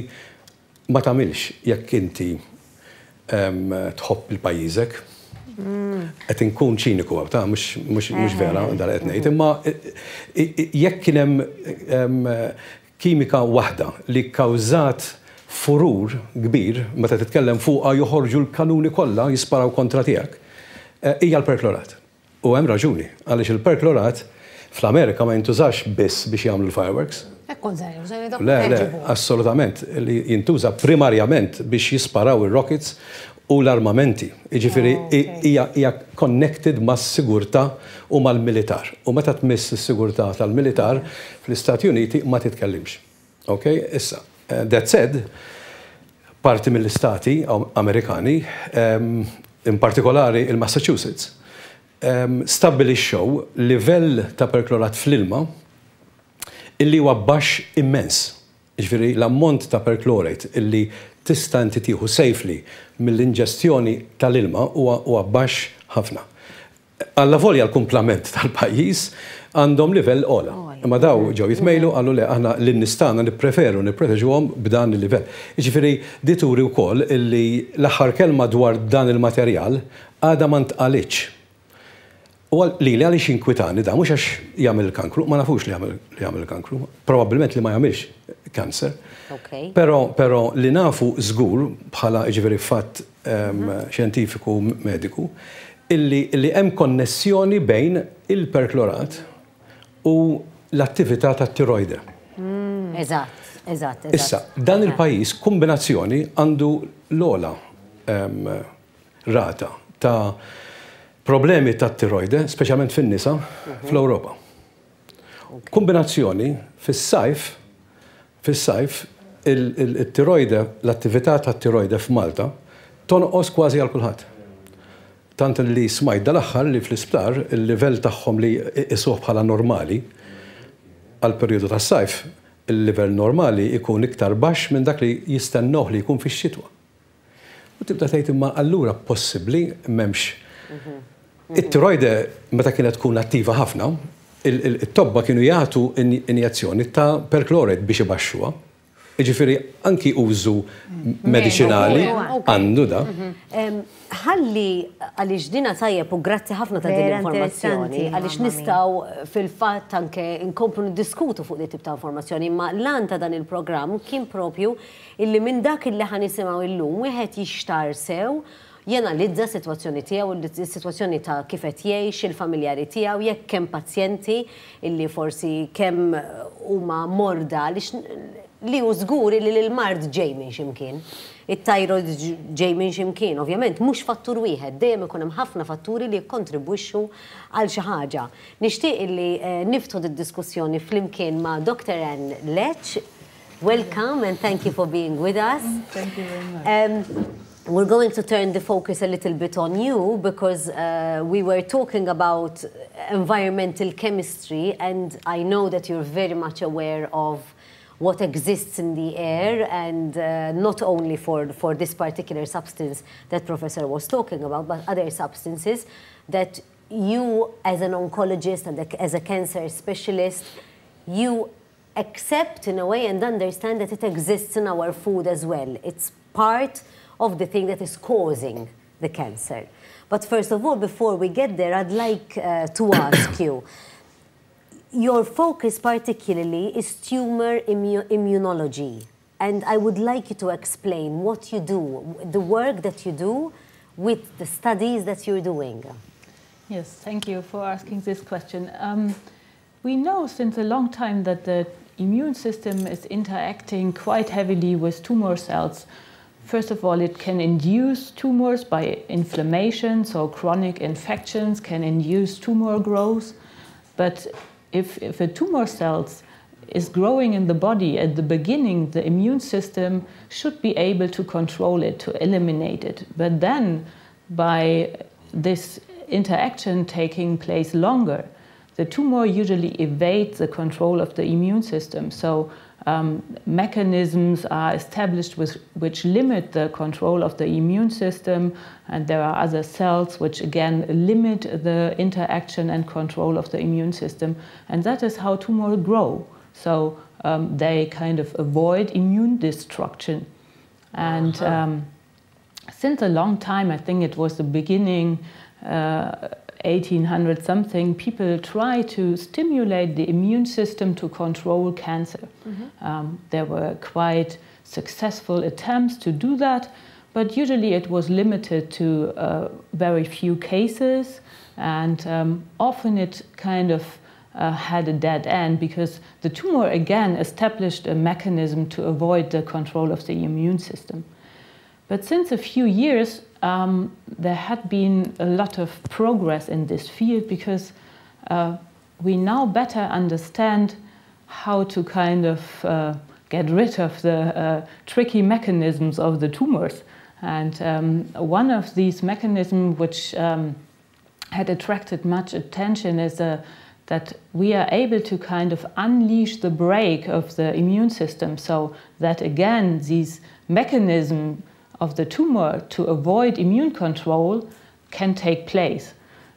ma tagħmilx jekk inti tħobb il-pajjiżek. Mm. Qed inkun ċiniku għabta, mhux eh, vera eh, dal qed eh, ngħid, imma jekk kien hemm kimika waħda li kkawżat furur kbir meta titkellem fuqha joħorġu l-kanuni kollha jisparaw kontra tiegħek. Eh, hija l-perklorat. U hemm raġuni għaliex il-perklorat fl-Amerika ma jintużax biss biex jagħmlu l-fireworks. Le, le, assolutament. Li jintuża primarjament biex jisparaw ir-rockets u l-armamenti. Iġifiri, ah, hija connected mas sigurta u mal-militar. U meta tmiss is-sigurta tal-militar fl-Istati Uniti ma titkellimx. Ok, issa. Eh, that said, parti mill-istati Amerikani, um, in partikolari il-Massachusetts, um, stabbilixxew livell ta' perklorat fl-ilma illi huwa baxx immens. Ġifieri l-ammont ta' perklorat illi tista' inti tieħu safely mill-inġestjoni tal-ilma huwa baxx ħafna. Alla volja l-kumplament tal-pajjiż għandhom livell ola. Imma daw ġew jitmejlu għallu le aħna l-nistana nippreferu nipreferu għom b'dan il-livell. Iġifiri, dituri u koll illi l-axar kelma dwar dan il-materjal għada ma ntqaliċ. U li li għalix inkwitani da, mux għax jgħamil kankru, ma nafux li jgħamil kankru, probabilment li ma jgħamilx kanser. Pero, pero li nafu zgur bħala ġifiri fatt ehm, mhm. xjentifiku mediku, illi hemm konnessjoni bejn il-perklorat u l-attività ta' tiroide. Mm. Eżatt, eżatt. Issa, dan il-pajis kombinazzjoni għandu l-ola rata ta' problemi ta' tiroide, specialment fin-nisa, mhm. fl-Europa. Kombinazzjoni fis-sajf, fis-sajf, il-tiroide, l-attività ta' tiroide f'Malta, tonqos kważi għal kulħadd tant li smajt dal aħħar li fl-isptar il-level tagħhom li isuħ bħala normali għal periodu tas sajf il-livell normali ikun iktar baxx minn dak li jistennoħ li jkun fix-xitwa. U tibda tgħid imma allura possibbli m'hemmx. Mhm. It-tiroide meta kienet tkun attiva ħafna, it tobba kienu jagħtu injazzjoni ta' perkloret biex ibaxxuha. Ġifiri, anki użu mhm. medicinali għandu da. Mhm. Ħalli għalix dina tajjeb u grazzi ħafna ta' din informazzjoni, għalix nistaw fil-fat anke nkomplu diskutu fuq dit tip ta' informazzjoni, ma l anta ta' dan il-programm kien propju illi minn dak illi ħanisimaw il-lum, wieħed jixtar sew lidza situazzjoni tiegħu, situazzjoni ta' kifet jgħix, il-familjari tiegħu, jekk kemm pazjenti illi forsi kemm huma morda li u zguri li l-mard ġej minn ximkien. Il-tajro ġej minn ximkien, ovvjament, mux fattur wieħed, dejjem ikun hemm ħafna fatturi li kontribwixxu għal xi ħaġa. Nixtieq li eh, niftħu id-diskussjoni flimkien ma' Dr. Ann Lech. Welcome and thank you for being with us. Thank you very much. Um, we're going to turn the focus a little bit on you because uh, we were talking about environmental chemistry, and I know that you're very much aware of what exists in the air and uh, not only for, for this particular substance that Professor was talking about, but other substances that you as an oncologist and as a cancer specialist, you accept in a way and understand that it exists in our food as well. It's part of the thing that is causing the cancer. But first of all, before we get there, I'd like uh, to ask you, your focus particularly is tumor immu immunology. And I would like you to explain what you do, the work that you do with the studies that you're doing. Yes, thank you for asking this question. Um, we know since a long time that the immune system is interacting quite heavily with tumor cells. First of all, it can induce tumors by inflammation, so chronic infections can induce tumor growth. But if, if a tumor cells is growing in the body at the beginning, the immune system should be able to control it, to eliminate it. But then, by this interaction taking place longer, the tumor usually evades the control of the immune system. So um, mechanisms are established with, which limit the control of the immune system, and there are other cells which again limit the interaction and control of the immune system, and that is how tumors grow. So um, they kind of avoid immune destruction. And uh -huh. um, since a long time, I think it was the beginning. Uh, 1800 something, people try to stimulate the immune system to control cancer. Mm -hmm. um, there were quite successful attempts to do that, but usually it was limited to uh, very few cases, and um, often it kind of uh, had a dead end because the tumor again established a mechanism to avoid the control of the immune system. But since a few years, um, there had been a lot of progress in this field because uh, we now better understand how to kind of uh, get rid of the uh, tricky mechanisms of the tumors. And um, one of these mechanisms which um, had attracted much attention is uh, that we are able to kind of unleash the brake of the immune system so that again these mechanisms of the tumor to avoid immune control can take place.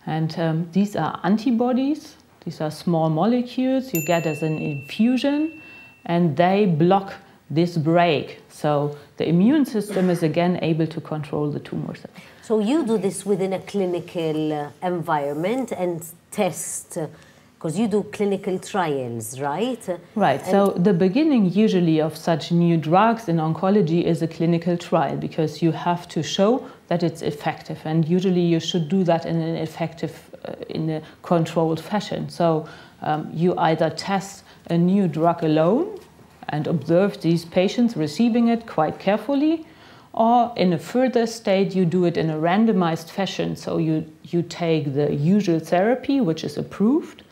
And um, these are antibodies, these are small molecules you get as an infusion, and they block this break. So the immune system is again able to control the tumor cells. So you do this within a clinical uh, environment and test uh, because you do clinical trials, right? Right. And so the beginning usually of such new drugs in oncology is a clinical trial because you have to show that it's effective, and usually you should do that in an effective, uh, in a controlled fashion. So um, you either test a new drug alone and observe these patients receiving it quite carefully. Or in a further state, you do it in a randomized fashion. So you, you take the usual therapy, which is approved,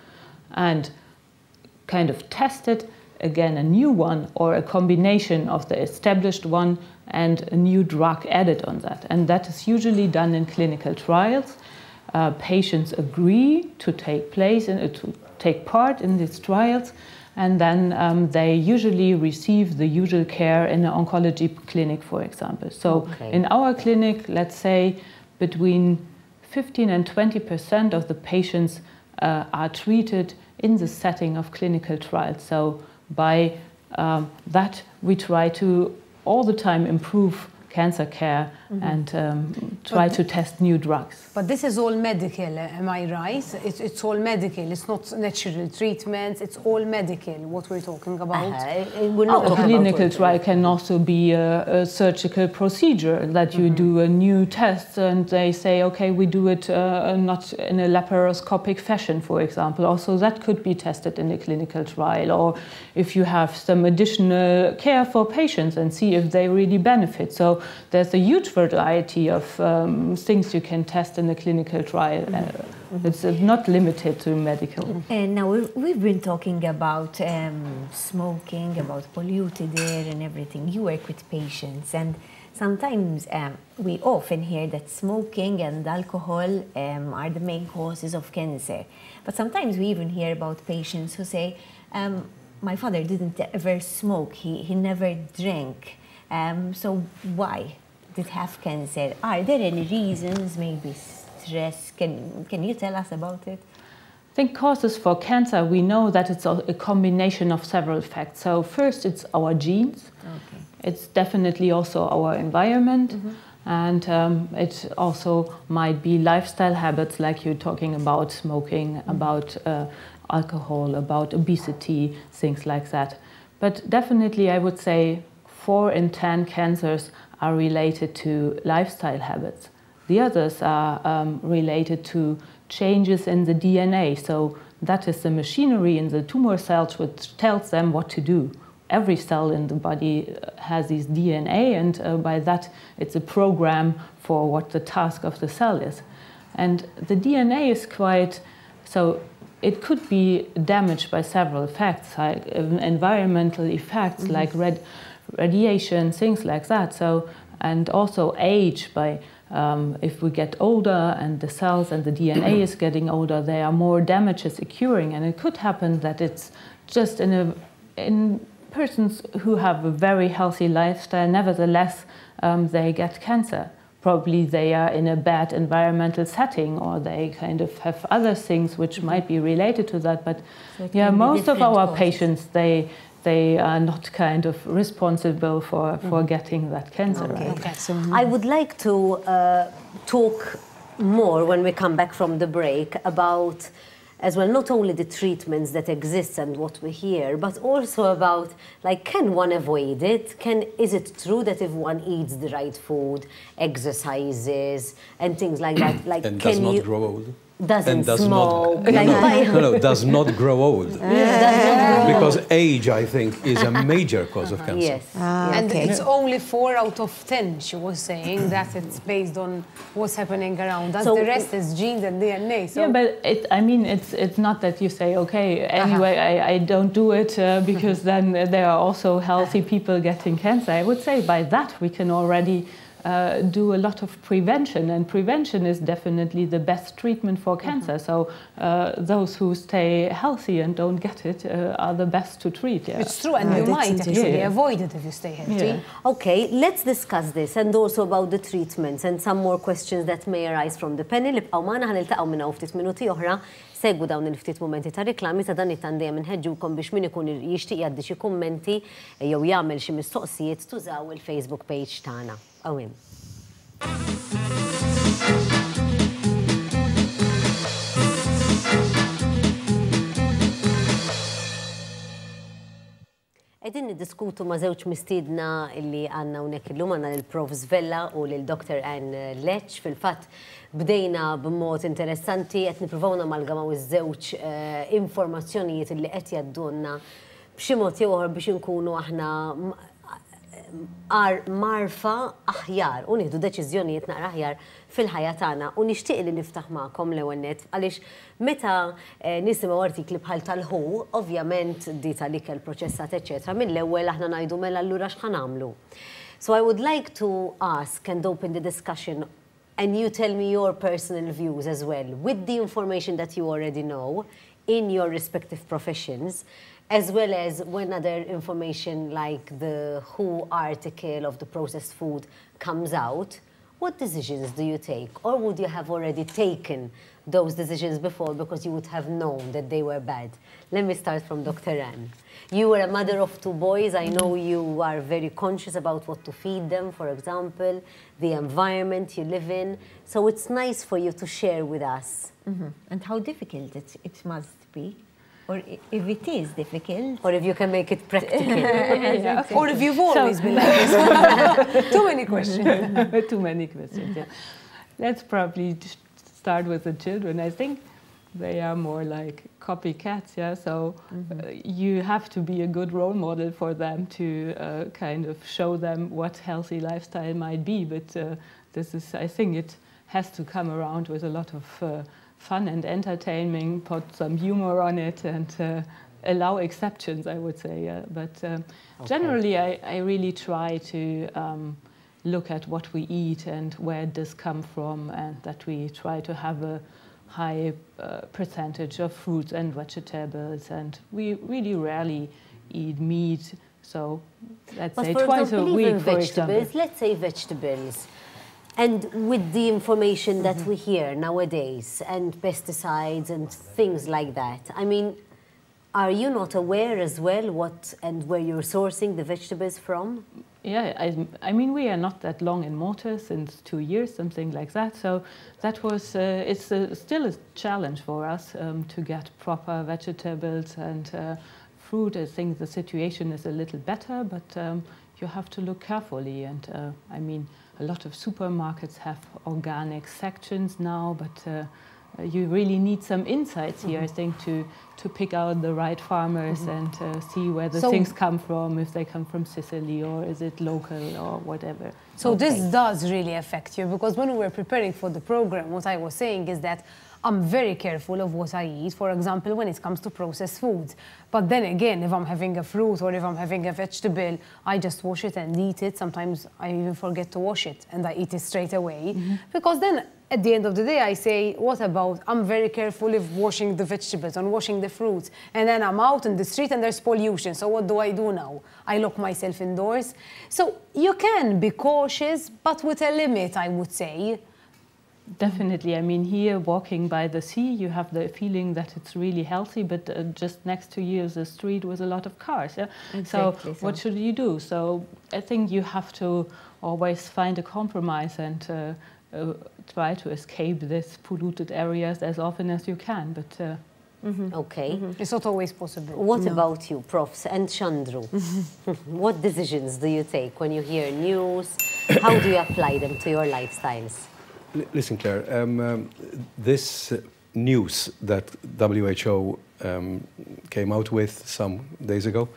and kind of tested again a new one or a combination of the established one and a new drug added on that. And that is usually done in clinical trials. Uh, patients agree to take place and uh, to take part in these trials, and then um, they usually receive the usual care in an oncology clinic, for example. So okay. in our clinic, let's say between 15 and 20 percent of the patients uh, are treated in the setting of clinical trials. So by um, that, we try to all the time improve cancer care mm -hmm. and um, try but, to test new drugs. But this is all medical, eh, am I right? It's, it's all medical. It's not natural treatments. It's all medical, what we're talking about. Uh, we're not talking a clinical about trial can also be a, a surgical procedure that you mm -hmm. do a new test and they say, okay, we do it uh, not in a laparoscopic fashion, for example. Also, that could be tested in a clinical trial. Or if you have some additional care for patients and see if they really benefit. So so there's a huge variety of um, things you can test in a clinical trial. Mm -hmm. It's uh, not limited to medical. Mm-hmm. And now we've been talking about um, smoking, about polluted air and everything. You work with patients and sometimes um, we often hear that smoking and alcohol um, are the main causes of cancer. But sometimes we even hear about patients who say, um, my father didn't ever smoke, he, he never drank. Um, so why did have cancer? Are there any reasons, maybe stress? Can, can you tell us about it? I think causes for cancer, we know that it's a combination of several facts. So first, it's our genes. Okay. It's definitely also our environment. Mm -hmm. And um, it also might be lifestyle habits, like you're talking about smoking, mm-hmm. about uh, alcohol, about obesity, things like that. But definitely, I would say 4 in 10 cancers are related to lifestyle habits. The others are um, related to changes in the DNA. So that is the machinery in the tumor cells which tells them what to do. Every cell in the body uh, has this DNA, and uh, by that, it's a program for what the task of the cell is. And the DNA is quite so it could be damaged by several effects, like um, environmental effects, mm -hmm. like red, radiation, things like that. So, and also age by um, if we get older and the cells and the DNA is getting older, there are more damages occurring, and it could happen that it's just in a in persons who have a very healthy lifestyle, nevertheless, um, they get cancer. Probably they are in a bad environmental setting, or they kind of have other things which mm-hmm. might be related to that. But so yeah, most of our causes. patients they they are not kind of responsible for, mm. for getting that cancer. Okay. Right? okay. So, I would like to uh, talk more when we come back from the break about as well not only the treatments that exist and what we hear but also about like can one avoid it can is it true that if one eats the right food exercises and things like that like and can does not you, grow old doesn't does smoke. Not, like no, no, no, does not grow old. Because age, I think, is a major cause of cancer. Yes. Ah, and okay. it's only four out of ten, she was saying, that it's based on what's happening around us. So the rest is genes and DNA. So. Yeah, but it, I mean, it's it's not that you say, okay, uh-huh. anyway, uh -huh. I, I don't do it uh, because then there are also healthy people getting cancer. I would say by that we can already uh, do a lot of prevention, and prevention is definitely the best treatment for uh-huh. cancer. Mm -hmm. So uh, those who stay healthy and don't get it uh, are the best to treat. Yeah. It's true, and uh, you might actually yeah. avoid it if you stay healthy. Yeah. Okay, let's discuss this and also about the treatments and some more questions that may arise from the panel. Ibqaw maħna ħaniltaqaw minna u minuti oħra segwu dawn il-ftit momenti ta' reklami ta' dan it-tandem nħedġukom biex min ikun jixtieq jgħaddi xi kummenti jew jagħmel xi mistoqsijiet tużaw il-Facebook page tagħna qawwim. Edin niddiskutu ma' zewċ mistidna illi għanna unek il-lum għanna l-Prof Zvella u l-Dr. Ann Lech fil-fat bdejna b'mod interessanti qed nippruvaw namalgamaw iż-żewġ eh, informazzjonijiet illi qed jaddunna b'xi mod ieħor biex inkunu aħna marfa aħjar u nieħdu deċiżjonijiet naqra aħjar fil-ħajja tagħna u nixtieq li niftaħ magħkom l-ewwel net għaliex meta eh, nisimgħu artikli bħal tal-ħu, ovvjament di tal-ikel proċessat eċetera, minn l-ewwel aħna ngħidu mela allura x'ħan nagħmlu. So I would like to ask and open the discussion and you tell me your personal views as well with the information that you already know in your respective professions. as well as when other information like the WHO article of the processed food comes out, what decisions do you take? Or would you have already taken those decisions before because you would have known that they were bad? Let me start from Dr. Anne. You were a mother of two boys. I know you are very conscious about what to feed them, for example, the environment you live in. So it's nice for you to share with us. Mm -hmm. And how difficult it, it must be or if it is difficult. Or if you can make it practical. yeah, Or if you've always so, been like this. Too many questions. Too many questions, yeah. Let's probably start with the children. I think they are more like copycats, yeah? So mm -hmm. uh, mm-hmm. you have to be a good role model for them to uh, kind of show them what healthy lifestyle might be. But uh, this is, I think it has to come around with a lot of uh, fun and entertaining, put some humor on it, and uh, allow exceptions, I would say. but uh, okay. generally, I, I, really try to um, look at what we eat and where does come from, and that we try to have a high uh, percentage of fruits and vegetables, and we really rarely eat meat. So let's but say twice a week, for vegetables, example. Let's say vegetables. And with the information that mm-hmm. we hear nowadays, and pesticides and things like that, I mean, are you not aware as well what and where you're sourcing the vegetables from? Yeah, I, I mean, we are not that long in Malta, since two years, something like that. So that was, uh, it's a, uh, still a challenge for us um, to get proper vegetables and uh, fruit. I think the situation is a little better, but um, you have to look carefully. And uh, I mean, a lot of supermarkets have organic sections now, but uh, you really need some insights here, mm -hmm. I mm-hmm. think, to, to pick out the right farmers mm -hmm. and uh, see where the so things come from, if they come from Sicily or is it local or whatever. So okay. this does really affect you because when we were preparing for the program, what I was saying is that I'm very careful of what I eat, for example, when it comes to processed foods. But then again, if I'm having a fruit or if I'm having a vegetable, I just wash it and eat it. Sometimes I even forget to wash it and I eat it straight away. Mm -hmm. Because then at the end of the day, I say, what about, I'm very careful of washing the vegetables and washing the fruits. And then I'm out in the street and there's pollution. So what do I do now? I lock myself indoors. So you can be cautious, but with a limit, I would say. Definitely. I mean, here walking by the sea, you have the feeling that it's really healthy, but uh, just next to you is a street with a lot of cars. Yeah? Exactly so, so, what should you do? So, I think you have to always find a compromise and uh, uh, try to escape these polluted areas as often as you can. But Mm -hmm. Okay. Mm -hmm. It's not always possible. What no. about you, profs and Chandru? what decisions do you take when you hear news? How do you apply them to your lifestyles? listen, Claire, um, um, this news that WHO um, came out with some days ago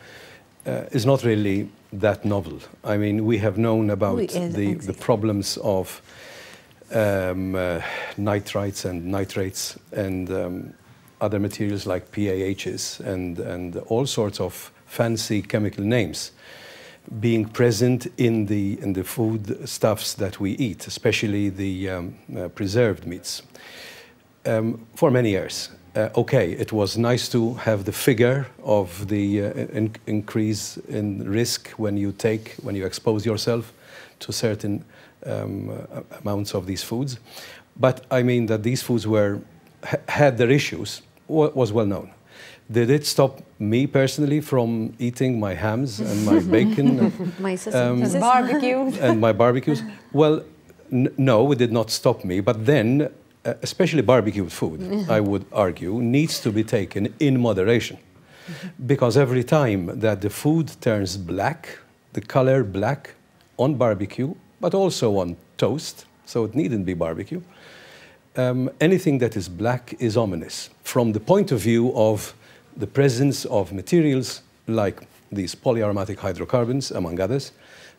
uh, is not really that novel. I mean, we have known about the, the problems of um, uh, nitrites and nitrates and um, other materials like PAHs and, and all sorts of fancy chemical names being present in the, in the food stuffs that we eat, especially the um, uh, preserved meats, um, for many years. Uh, okay, it was nice to have the figure of the uh, in increase in risk when you take, when you expose yourself to certain um, uh, amounts of these foods. But I mean that these foods were, had their issues, was well known. Did it stop me personally from eating my hams and my bacon. Uh, my um, And my barbecues. Well, no, it did not stop me. But then, uh, especially barbecued food, I would argue, needs to be taken in moderation. Because every time that the food turns black, the color black on barbecue, but also on toast, so it needn't be barbecue. Um, anything that is black is ominous from the point of view of the presence of materials like these polyaromatic hydrocarbons, among others,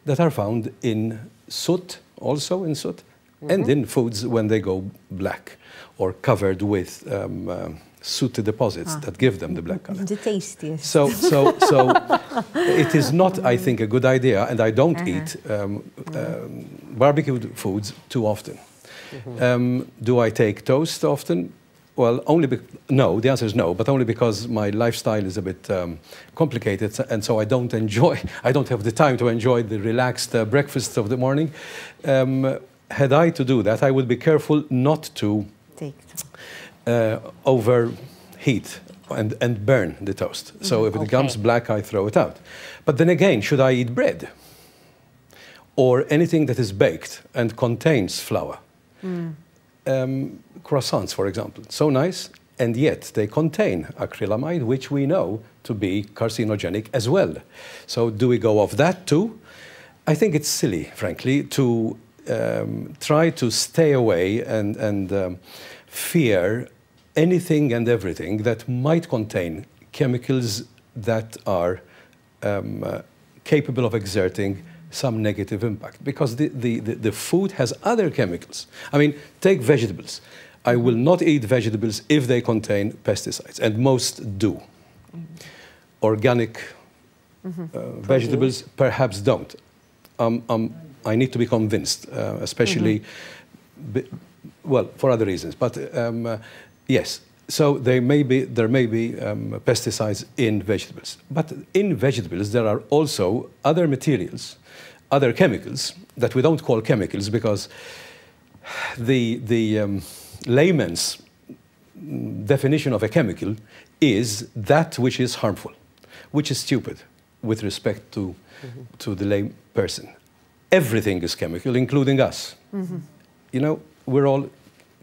that are found in soot, also in soot, mm -hmm. and mm-hmm. in foods when they go black or covered with um, uh, soot deposits ah. that give them the black color. The tastiest. So, so, so it is not, I think, a good idea, and I don't uh -huh. eat um, um, barbecued foods too often. Mm -hmm. do I take toast often? Well, only be- no. The answer is no, but only because my lifestyle is a bit um, complicated, and so I don't enjoy. I don't have the time to enjoy the relaxed uh, of the morning. Um, had I to do that, I would be careful not to take uh, overheat and and burn the toast. So mm-hmm. if it okay. becomes black, I throw it out. But then again, should I eat bread or anything that is baked and contains flour? Mm. Um, croissants, for example. So nice, and yet they contain acrylamide, which we know to be carcinogenic as well. So do we go off that too? I think it's silly, frankly, to um, try to stay away and, and um, fear anything and everything that might contain chemicals that are um, uh, capable of exerting some negative impact because the, the, the, the, food has other chemicals. I mean, take vegetables. I will not eat vegetables if they contain pesticides, and most do. Mm -hmm. Organic mm -hmm. uh, vegetables perhaps don't. Um, um, I need to be convinced, uh, especially, mm-hmm. be, well, for other reasons. But um, uh, yes, so there may be, there may be um, pesticides in vegetables. But in vegetables, there are also other materials, other chemicals that we don't call chemicals because the, the um, layman's definition of a chemical is that which is harmful, which is stupid with respect to, mm -hmm. to the lay person. Everything is chemical, including us. Mm -hmm. You know, we're all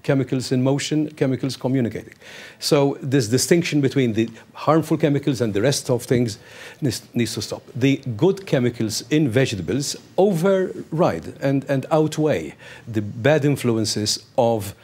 chemicals in motion, chemicals communicating. So this distinction between the harmful chemicals and the rest of things needs, needs to stop. The good chemicals in vegetables override and, and outweigh the bad influences of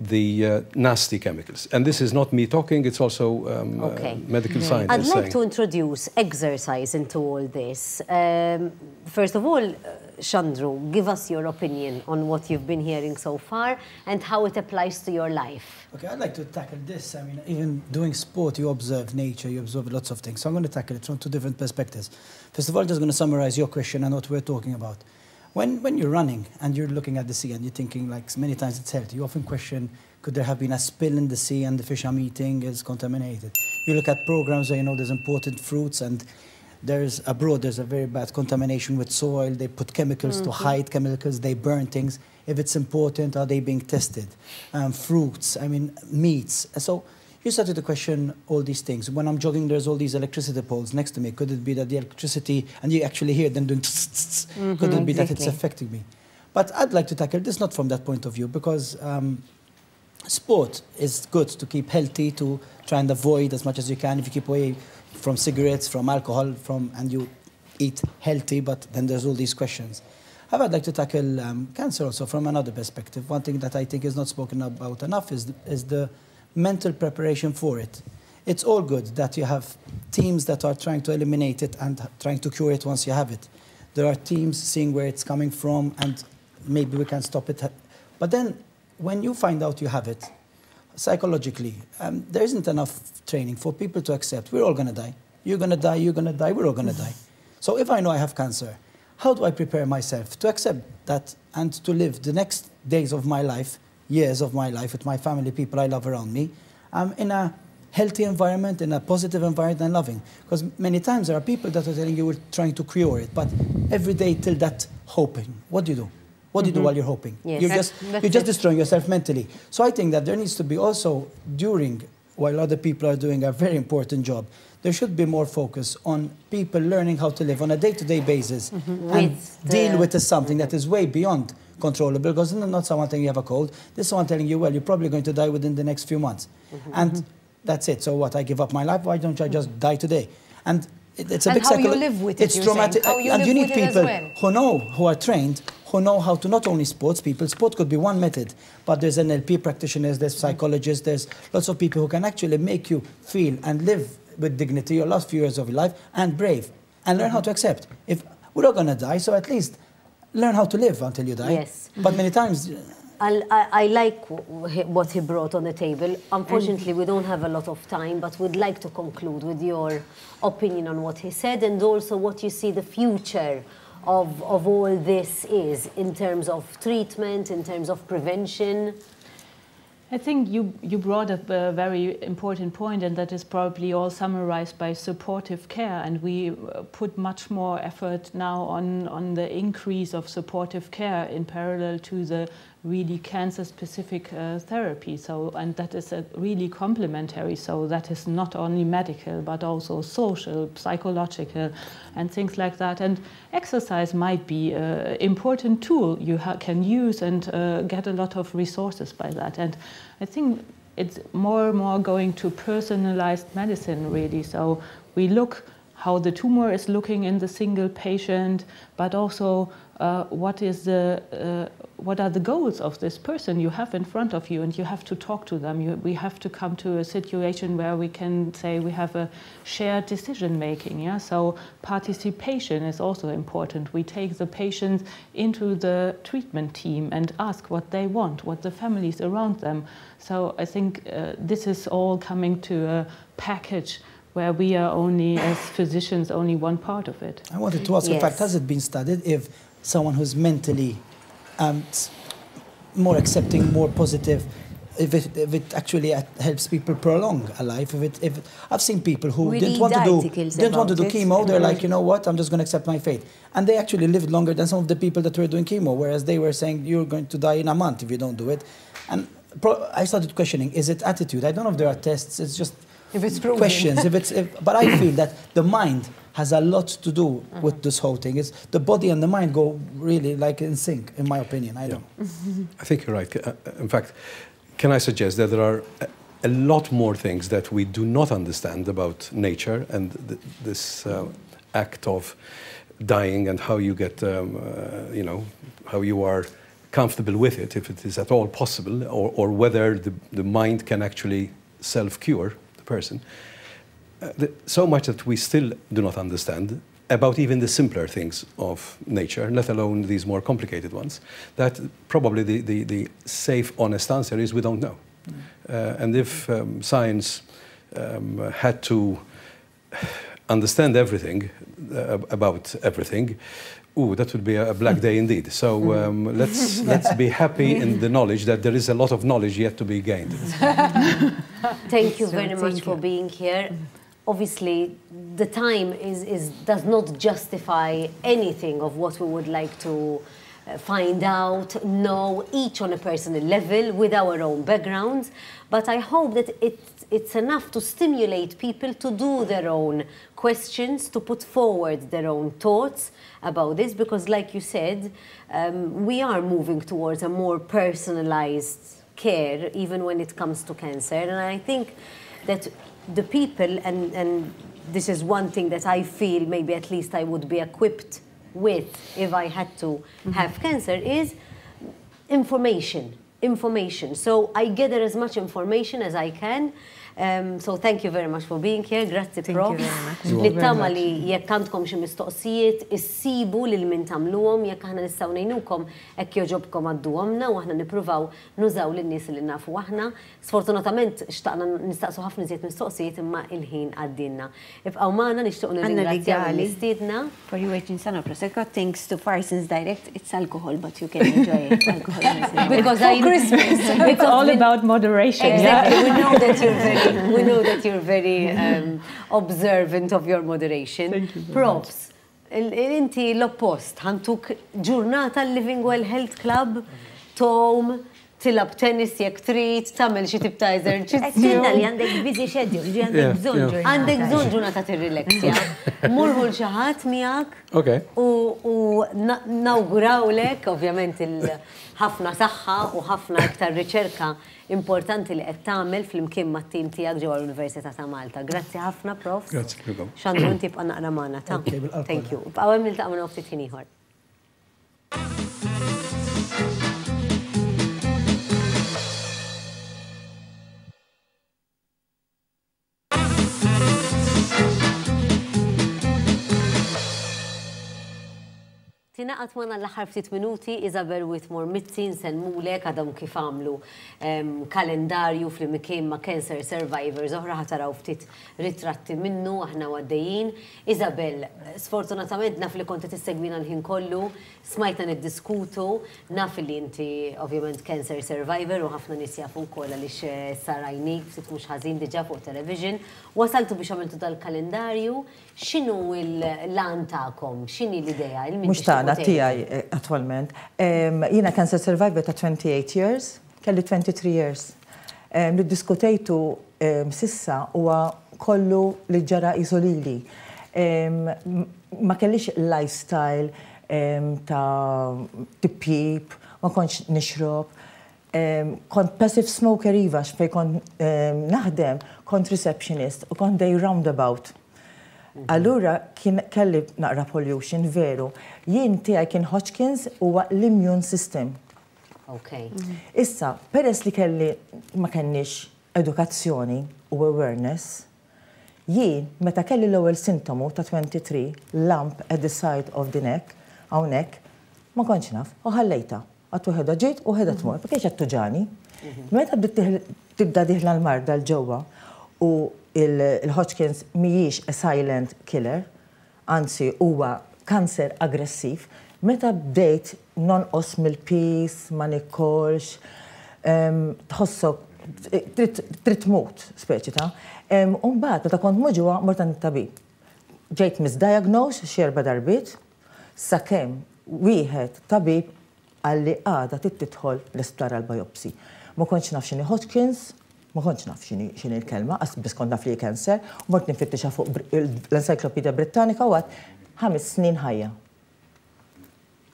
the uh, nasty chemicals. And this is not me talking, it's also um, uh, okay. uh, medical mm-hmm. scientists. I'd like saying. to introduce exercise into all this. Um, first of all, uh, Chandru, give us your opinion on what you've been hearing so far and how it applies to your life. Okay, I'd like to tackle this. I mean, even doing sport, you observe nature, you observe lots of things. So I'm going to tackle it from two different perspectives. First of all, I'm just going to summarize your question and what we're talking about. When, when you're running and you're looking at the sea and you're thinking, like many times it's healthy, you often question could there have been a spill in the sea and the fish I'm eating is contaminated? You look at programs where you know there's important fruits and there's abroad there's a very bad contamination with soil. They put chemicals mm -hmm. to mm-hmm. hide chemicals. They burn things. If it's important, are they being tested? Um, fruits, I mean meats. So you started to question all these things. When I'm jogging, there's all these electricity poles next to me. Could it be that the electricity, and you actually hear them doing, tss, tss, tss. Mm -hmm, could it be exactly. that it's affecting me? But I'd like to tackle this not from that point of view because um, sport is good to keep healthy, to try and avoid as much as you can. If you keep away from cigarettes, from alcohol, from and you eat healthy, but then there's all these questions. However, I'd like to tackle um, cancer also from another perspective. One thing that I think is not spoken about enough is the, is the mental preparation for it. It's all good that you have teams that are trying to eliminate it and trying to cure it once you have it. There are teams seeing where it's coming from and maybe we can stop it. But then when you find out you have it, psychologically, um, there isn't enough training for people to accept we're all going to die. You're going to die, you're going to die, we're all going to die. So if I know I have cancer, how do I prepare myself to accept that and to live the next days of my life years of my life with my family, people I love around me, I'm in a healthy environment, in a positive environment, and loving. Because many times there are people that are telling you we're trying to cure it, but every day till that hoping, what do you do? What do you mm -hmm. do mm-hmm. while you're hoping? Yes. You're, just, you're just destroying yourself mentally. So I think that there needs to be also during while other people are doing a very important job, there should be more focus on people learning how to live on a day-to-day basis mm -hmm. and with deal with something that is way beyond controllable because not someone telling you have a cold. This is someone telling you, well, you're probably going to die within the next few months. Mm -hmm. And mm-hmm. that's it. So what? I give up my life. Why don't I mm-hmm. just die today? And it's a and big cycle. It, it's traumatic, you and you need people well. who know, who are trained, who know how to not only sports people. Sport could be one method, but there's NLP practitioners, there's mm-hmm. psychologists, there's lots of people who can actually make you feel and live with dignity your last few years of your life and brave and learn mm -hmm. how to accept. If we're all going to die, so at least learn how to live until you die. Yes. But many times. I, I, like what he brought on the table. Unfortunately, we don't have a lot of time, but we'd like to conclude with your opinion on what he said and also what you see the future of, of all this is in terms of treatment, in terms of prevention. I think you, you brought up a very important point, and that is probably all summarized by supportive care. And we uh, put much more effort now on, on the increase of supportive care in parallel to the really cancer-specific uh, therapy. So, and that is really complementary. So that is not only medical, but also social, psychological, and things like that. And exercise might be an uh, important tool you can use and uh, get a lot of resources by that. And I think it's more and more going to personalized medicine, really. So we look how the tumor is looking in the single patient, but also uh, what is the uh, what are the goals of this person you have in front of you and you have to talk to them you, we have to come to a situation where we can say we have a shared decision making yeah so participation is also important we take the patients into the treatment team and ask what they want what the families around them so i think uh, this is all coming to a package where we are only as physicians only one part of it i wanted to ask yes. in fact has it been studied if someone who's mentally and more accepting, more positive. If it, if it actually helps people prolong a life, if it, if it, I've seen people who really didn't want to do didn't want to do chemo, they're like, you know what, I'm just going to accept my fate, and they actually lived longer than some of the people that were doing chemo, whereas they were saying you're going to die in a month if you don't do it, and I started questioning: is it attitude? I don't know if there are tests. It's just if it's questions. if it's, if, but I feel that the mind has a lot to do mm -hmm. with mm-hmm. this whole thing. It's the body and the mind go really like in sync, in my opinion. I yeah. don't. I think you're right. Uh, uh, in fact, can I suggest that there are a lot more things that we do not understand about nature and th this uh, act of dying and how you get, um, uh, you know, how you are comfortable with it, if it is at all possible, or, or whether the, the mind can actually self cure the person so much that we still do not understand about even the simpler things of nature, let alone these more complicated ones, that probably the, the, the safe, honest answer is we don't know. Mm. Uh, and if um, science um, had to understand everything uh, about everything, ooh, that would be a black day indeed. So mm. um, let's, let's be happy in the knowledge that there is a lot of knowledge yet to be gained. thank you very much for being here. Mm obviously the time is, is, does not justify anything of what we would like to uh, find out, know, each on a personal level with our own backgrounds. But I hope that it's, it's enough to stimulate people to do their own questions, to put forward their own thoughts about this, because, like you said, um, we are moving towards a more personalized care, even when it comes to cancer. And I think that the people, and, and this is one thing that I feel maybe at least I would be equipped with if I had to mm -hmm. have cancer, is information. Information. So I gather as much information as I can um, so thank you very much for being here, grazzi prof. Nittama li jekk għandkom mistoqsijiet, issibu lil min tagħmluhom jekk aħna nistgħu ngħinukom hekk joġobkom għadduhomna u aħna nippruvaw nużaw lin-nies li nafu aħna. Sfortunatament xtaqna nistaqsu ħafna iżjed mistoqsijiet imma il-ħin għaddinna. Ibqgħu magħna nixtieq nirringrazzjaw l-istiedna. For you waiting sana prosecco, thanks to Parsons Direct, it's alcohol but you can enjoy it. Alcohol because I, Christmas. it's all about moderation. Exactly. Yeah? We know that you're very we know that you're very um, observant of your moderation. Thank you Props. Inti l-oppost, għantuk ġurnata l-Living Well Health Club, tom, tilab tennis jek trit, tamel xie tip ta' eżerċizzju. li għandek busy xedju, ġi għandek bżonn Għandek bżonn ġurnata tirrileksja. Murħu l ħadd miegħek u nawgurawlek ovvjament il ħafna saħħa u ħafna iktar riċerka importanti li qed tagħmel flimkien mat-tim tiegħek ġewwa l-Università ta' Malta. Grazzi ħafna, Prof. Grazzi kiekom. Xandu inti naqra magħna ta'. Thank you. Bqgħu hemm niltaqgħu minn ftit ieħor. Tinaqat manna l-ħar ftit minuti, Isabel Whitmore Mitzin selmulek għadhom kif għamlu kalendarju fl-imkien ma' Cancer Survivors, oħra ħataraw ftit ritratti minnu, aħna għaddejjin. Isabel, sfortunatament naf li konti tissegwina l-ħin kollu, smajtna niddiskutu, naf li inti ovvjament Cancer Survivor u ħafna nis jafu kolla li eh, sarajnik, ftit mux ħazin diġa fuq television. Wasaltu biex għamiltu dal-kalendarju, xinu l-lan ta'kom, xini l-ideja? Mux na' tijaj, attualment. Jina kan se survivor ta' 28 years, kelli 23 years. Nid-diskutejtu sissa huwa kollu li ġara izolili. Ma kellix lifestyle ta' tipjib, ma konx nixrob, kont passive smoker iva xfej kont naħdem, kont receptionist u kont dej roundabout. Mhm. Allura kien kelli naqra pollution veru. Jien tiegħi kien Hodgkins huwa l-immune system. Okay. Mhm. Issa, peress li kelli ma kenniex edukazzjoni u awareness, jien meta kelli l-ewwel sintomu ta' 23 lamp at the side of the neck hawnhekk ma kontx naf u ħallejta. Għattu ħedha ġejt u ħedha tmur, ma kienx għattu ġani. Mhm. Meta tibda diħla l-marda l-ġewwa u il-Hodgkins mijiex a silent killer, għansi huwa kanser aggressiv, meta bdejt nonqos mill-pis, ma nikkolx, tħossok trid tmut speċi ta' un-bat, ta' kont muġuwa morta tabib. Ġejt misdiagnosed xerba darbit, sakem wieħed tabib għalli għada tit titħol l istara l biopsi Ma konċ nafxini Hodgkins, ma konċ naf xin il-kelma, għas biskont naf li kanser, u mort nifittixa fuq l-Encyclopedia Britannika u għat ħames snin ħajja.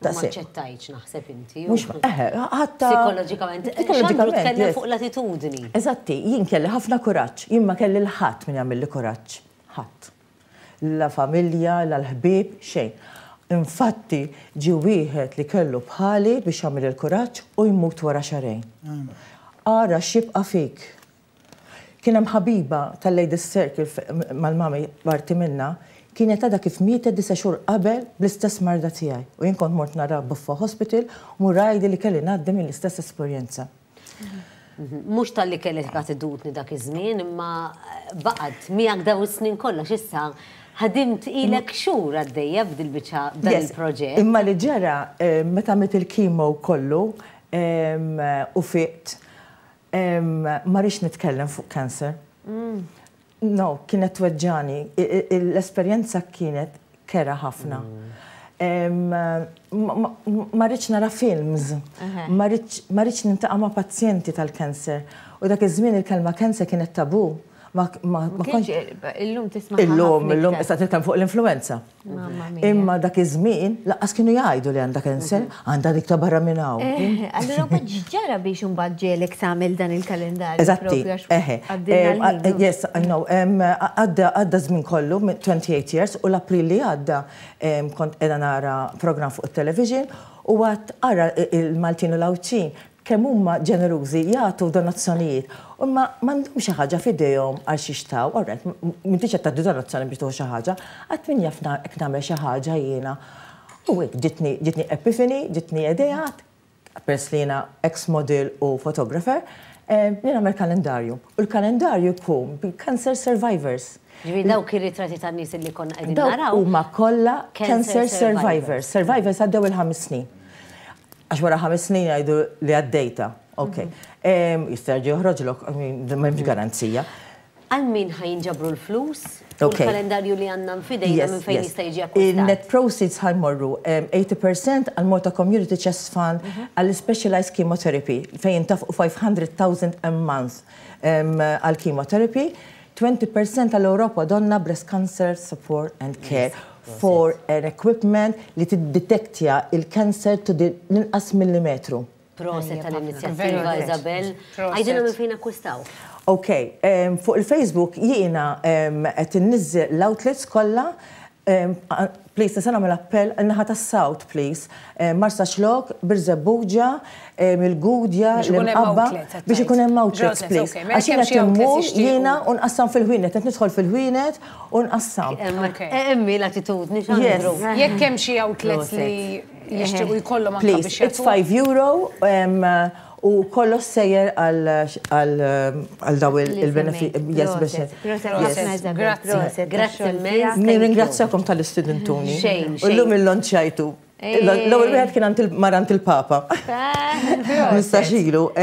Maċċettajċ naħseb inti. Mux ħatta. Psikologikament. Eh, Psikologikament. fuq l-attitudni. Eżatti, jien kelli ħafna kuraċ, jien ma kelli l-ħat minn jagħmel li kuraċ. Ħadd. La familja, la l-ħbib, xejn. Infatti, ġi wieħed li kellu bħali biex jagħmel il kuraġġ u jmut wara xarejn. Ara xibqa' fik. Kien hemm ħabiba tal-Ladies Circle mal-mami parti minna, kienet għada kif mieta disa xhur qabel bl-istess marda tijaj. U jien kont mort nara buffa hospital u rajdi li kelli ngħaddi mill-istess esperjenza. Mux mhm. tal-li kellet bat idutni dak iż-żmien, imma eh, baqgħet miegħek daw is-snin kollha x'issa ħadimt ilek mm. xur għaddejja b'dil-biċa dan il-proġett. Imma li ġara eh, meta mit il-kimo kollu eh, u fiqt Ma rix nitkellem fuq cancer. Mm. No, kienet weġġani. L-esperienza kienet kera ħafna. Mm. Ma rix nara films, ma nintaqa ma' pazjenti tal cancer U dak iż-żmien il-kelma cancer kienet tabu ma konx. Illum tisma' Illum, illum, issa titkellem fuq l-influenza. Imma dak iż-żmien laqqas kienu jgħidu li għandha kensel, mhm. għandha dik ta' barra minn hawn. Allura ma ġara biex imbagħad ġielek tagħmel dan il-kalendarju. Eżatti, eħe. Eh, eh, eh, yes, no, għadda għadda żmien kollu 28 years u l-April li għadda kont qiegħda nara program fuq it-television u għat għara il-Maltin u l-Awċin kemm huma ġenerużi jagħtu donazzjonijiet. U ma m'għandhom xi ħaġa f'idejhom għal xi xtaw, orrejt, m'intix qed tagħdi donazzjoni biex tuħu xi ħaġa, qatt min jaf hekk nagħmel xi ħaġa jiena. U hekk ġitni ġitni epifini, ġitni idejat, pers li jiena ex model u fotografer, li eh, nagħmel kalendarju. U l-kalendarju jkun cancer survivors. Ġivi dawk ir-ritratti tan-nies li konna qegħdin naraw. Huma kollha cancer survivors. Survivors għaddew il-ħames snin għax wara ħames snin għajdu li għaddejta. Ok. Mhm. Jistarġi uħroġlok, memx mhm. garanzija. Għal min ħajinġabru l-flus? Okay. kalendarju li għanna fidejna minn fejn jista' jiġi Il-net proceeds ħajmorru 80% għal Morta Community Chest Fund mhm. għal specialized chemotherapy fejn taf 500,000 a month għal chemotherapy, 20% għal Europa donna breast cancer support and care for an equipment li tiddetektja il-kanser to l-inqas millimetru. Proset tal-inizjattiva, Isabel. Għajdina minn fejn akkustaw. Ok, fuq il-Facebook jiena qed innizzel l-outlets kollha Please, nisa namel appell, naħa ta' South, please. Marsa xlok, buġa, Mil-Gudja, l-Abba, biex ikun hemm outlet, please. Għax jiena timmur un-qassam fil-ħwienet, t nidħol fil ħwinet un-qassam. Emmi l-attitudni x'għandru. Jekk hemm xi outlets li jixtiequ jkollhom anke Please, It's 5 euro u kollox sejjer għal daw il-benefici. Grazie, grazie. Grazie, tal-istudentuni. grazie. l-lum eh. L-ewwel wieħed kien marant il-Papa. Eh, Mistaxilu u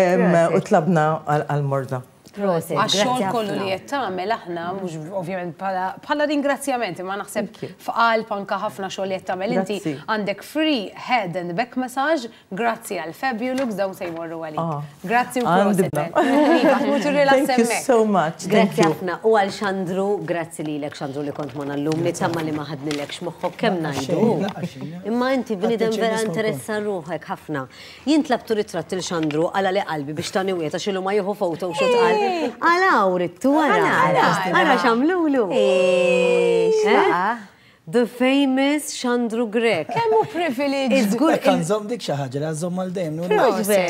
tlabna għal-morda. Għaxxol kollu li qed aħna mhux ovvjament bħala ringrazzjament imma naħseb f'qal panka ħafna xogħol li qed tagħmel inti għandek free head and back massage grazzi għal Fabulux dawn se jmorru għalik. Ah, grazzi u iva, Thank you so much. Grazzi ħafna u għal Xandru, grazzi lilek Xandru li kont mon allum nitamma li ma ħadnilekx moħħok kemm ngħidu. Imma inti bniedem vera interessa ruħek ħafna. Jien tlabtu ritratt il Xandru għala li qalbi biex tani wieta xilu ma jieħu foto u xutqal. Għala, urittu, għala, għala, xamlulu. Eee, eh, The famous Chandru Grek. Kemmu privilege. It's good. Kan zom dik xaħġa, la zom għal dejjem.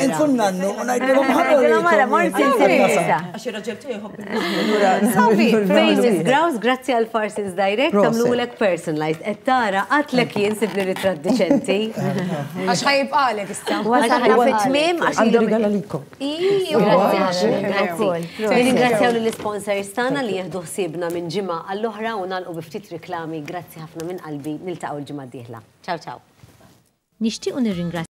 Nkun nannu, unajdilom ħarru. Mara, morti interessa. Għaxi raġertu jħob. Famous Graus, grazie għal Farsins Direct, tamlu l-ek personalized. Ettara, għatlek jien sibli ritrat deċenti. Għax ħajib għalek istam. issa. Għaxħana fit-tmim, għax għandu rigala likom. għalek, istam. sponsors tana li jihdu ħsibna minn ġimma għall-oħra u nalqu biftit reklami. Grazzi ħafna minn qalbi niltaqgħu l-ġimgħa d-dieħla. Ciao ciao. Nixtiequ nirringrazzja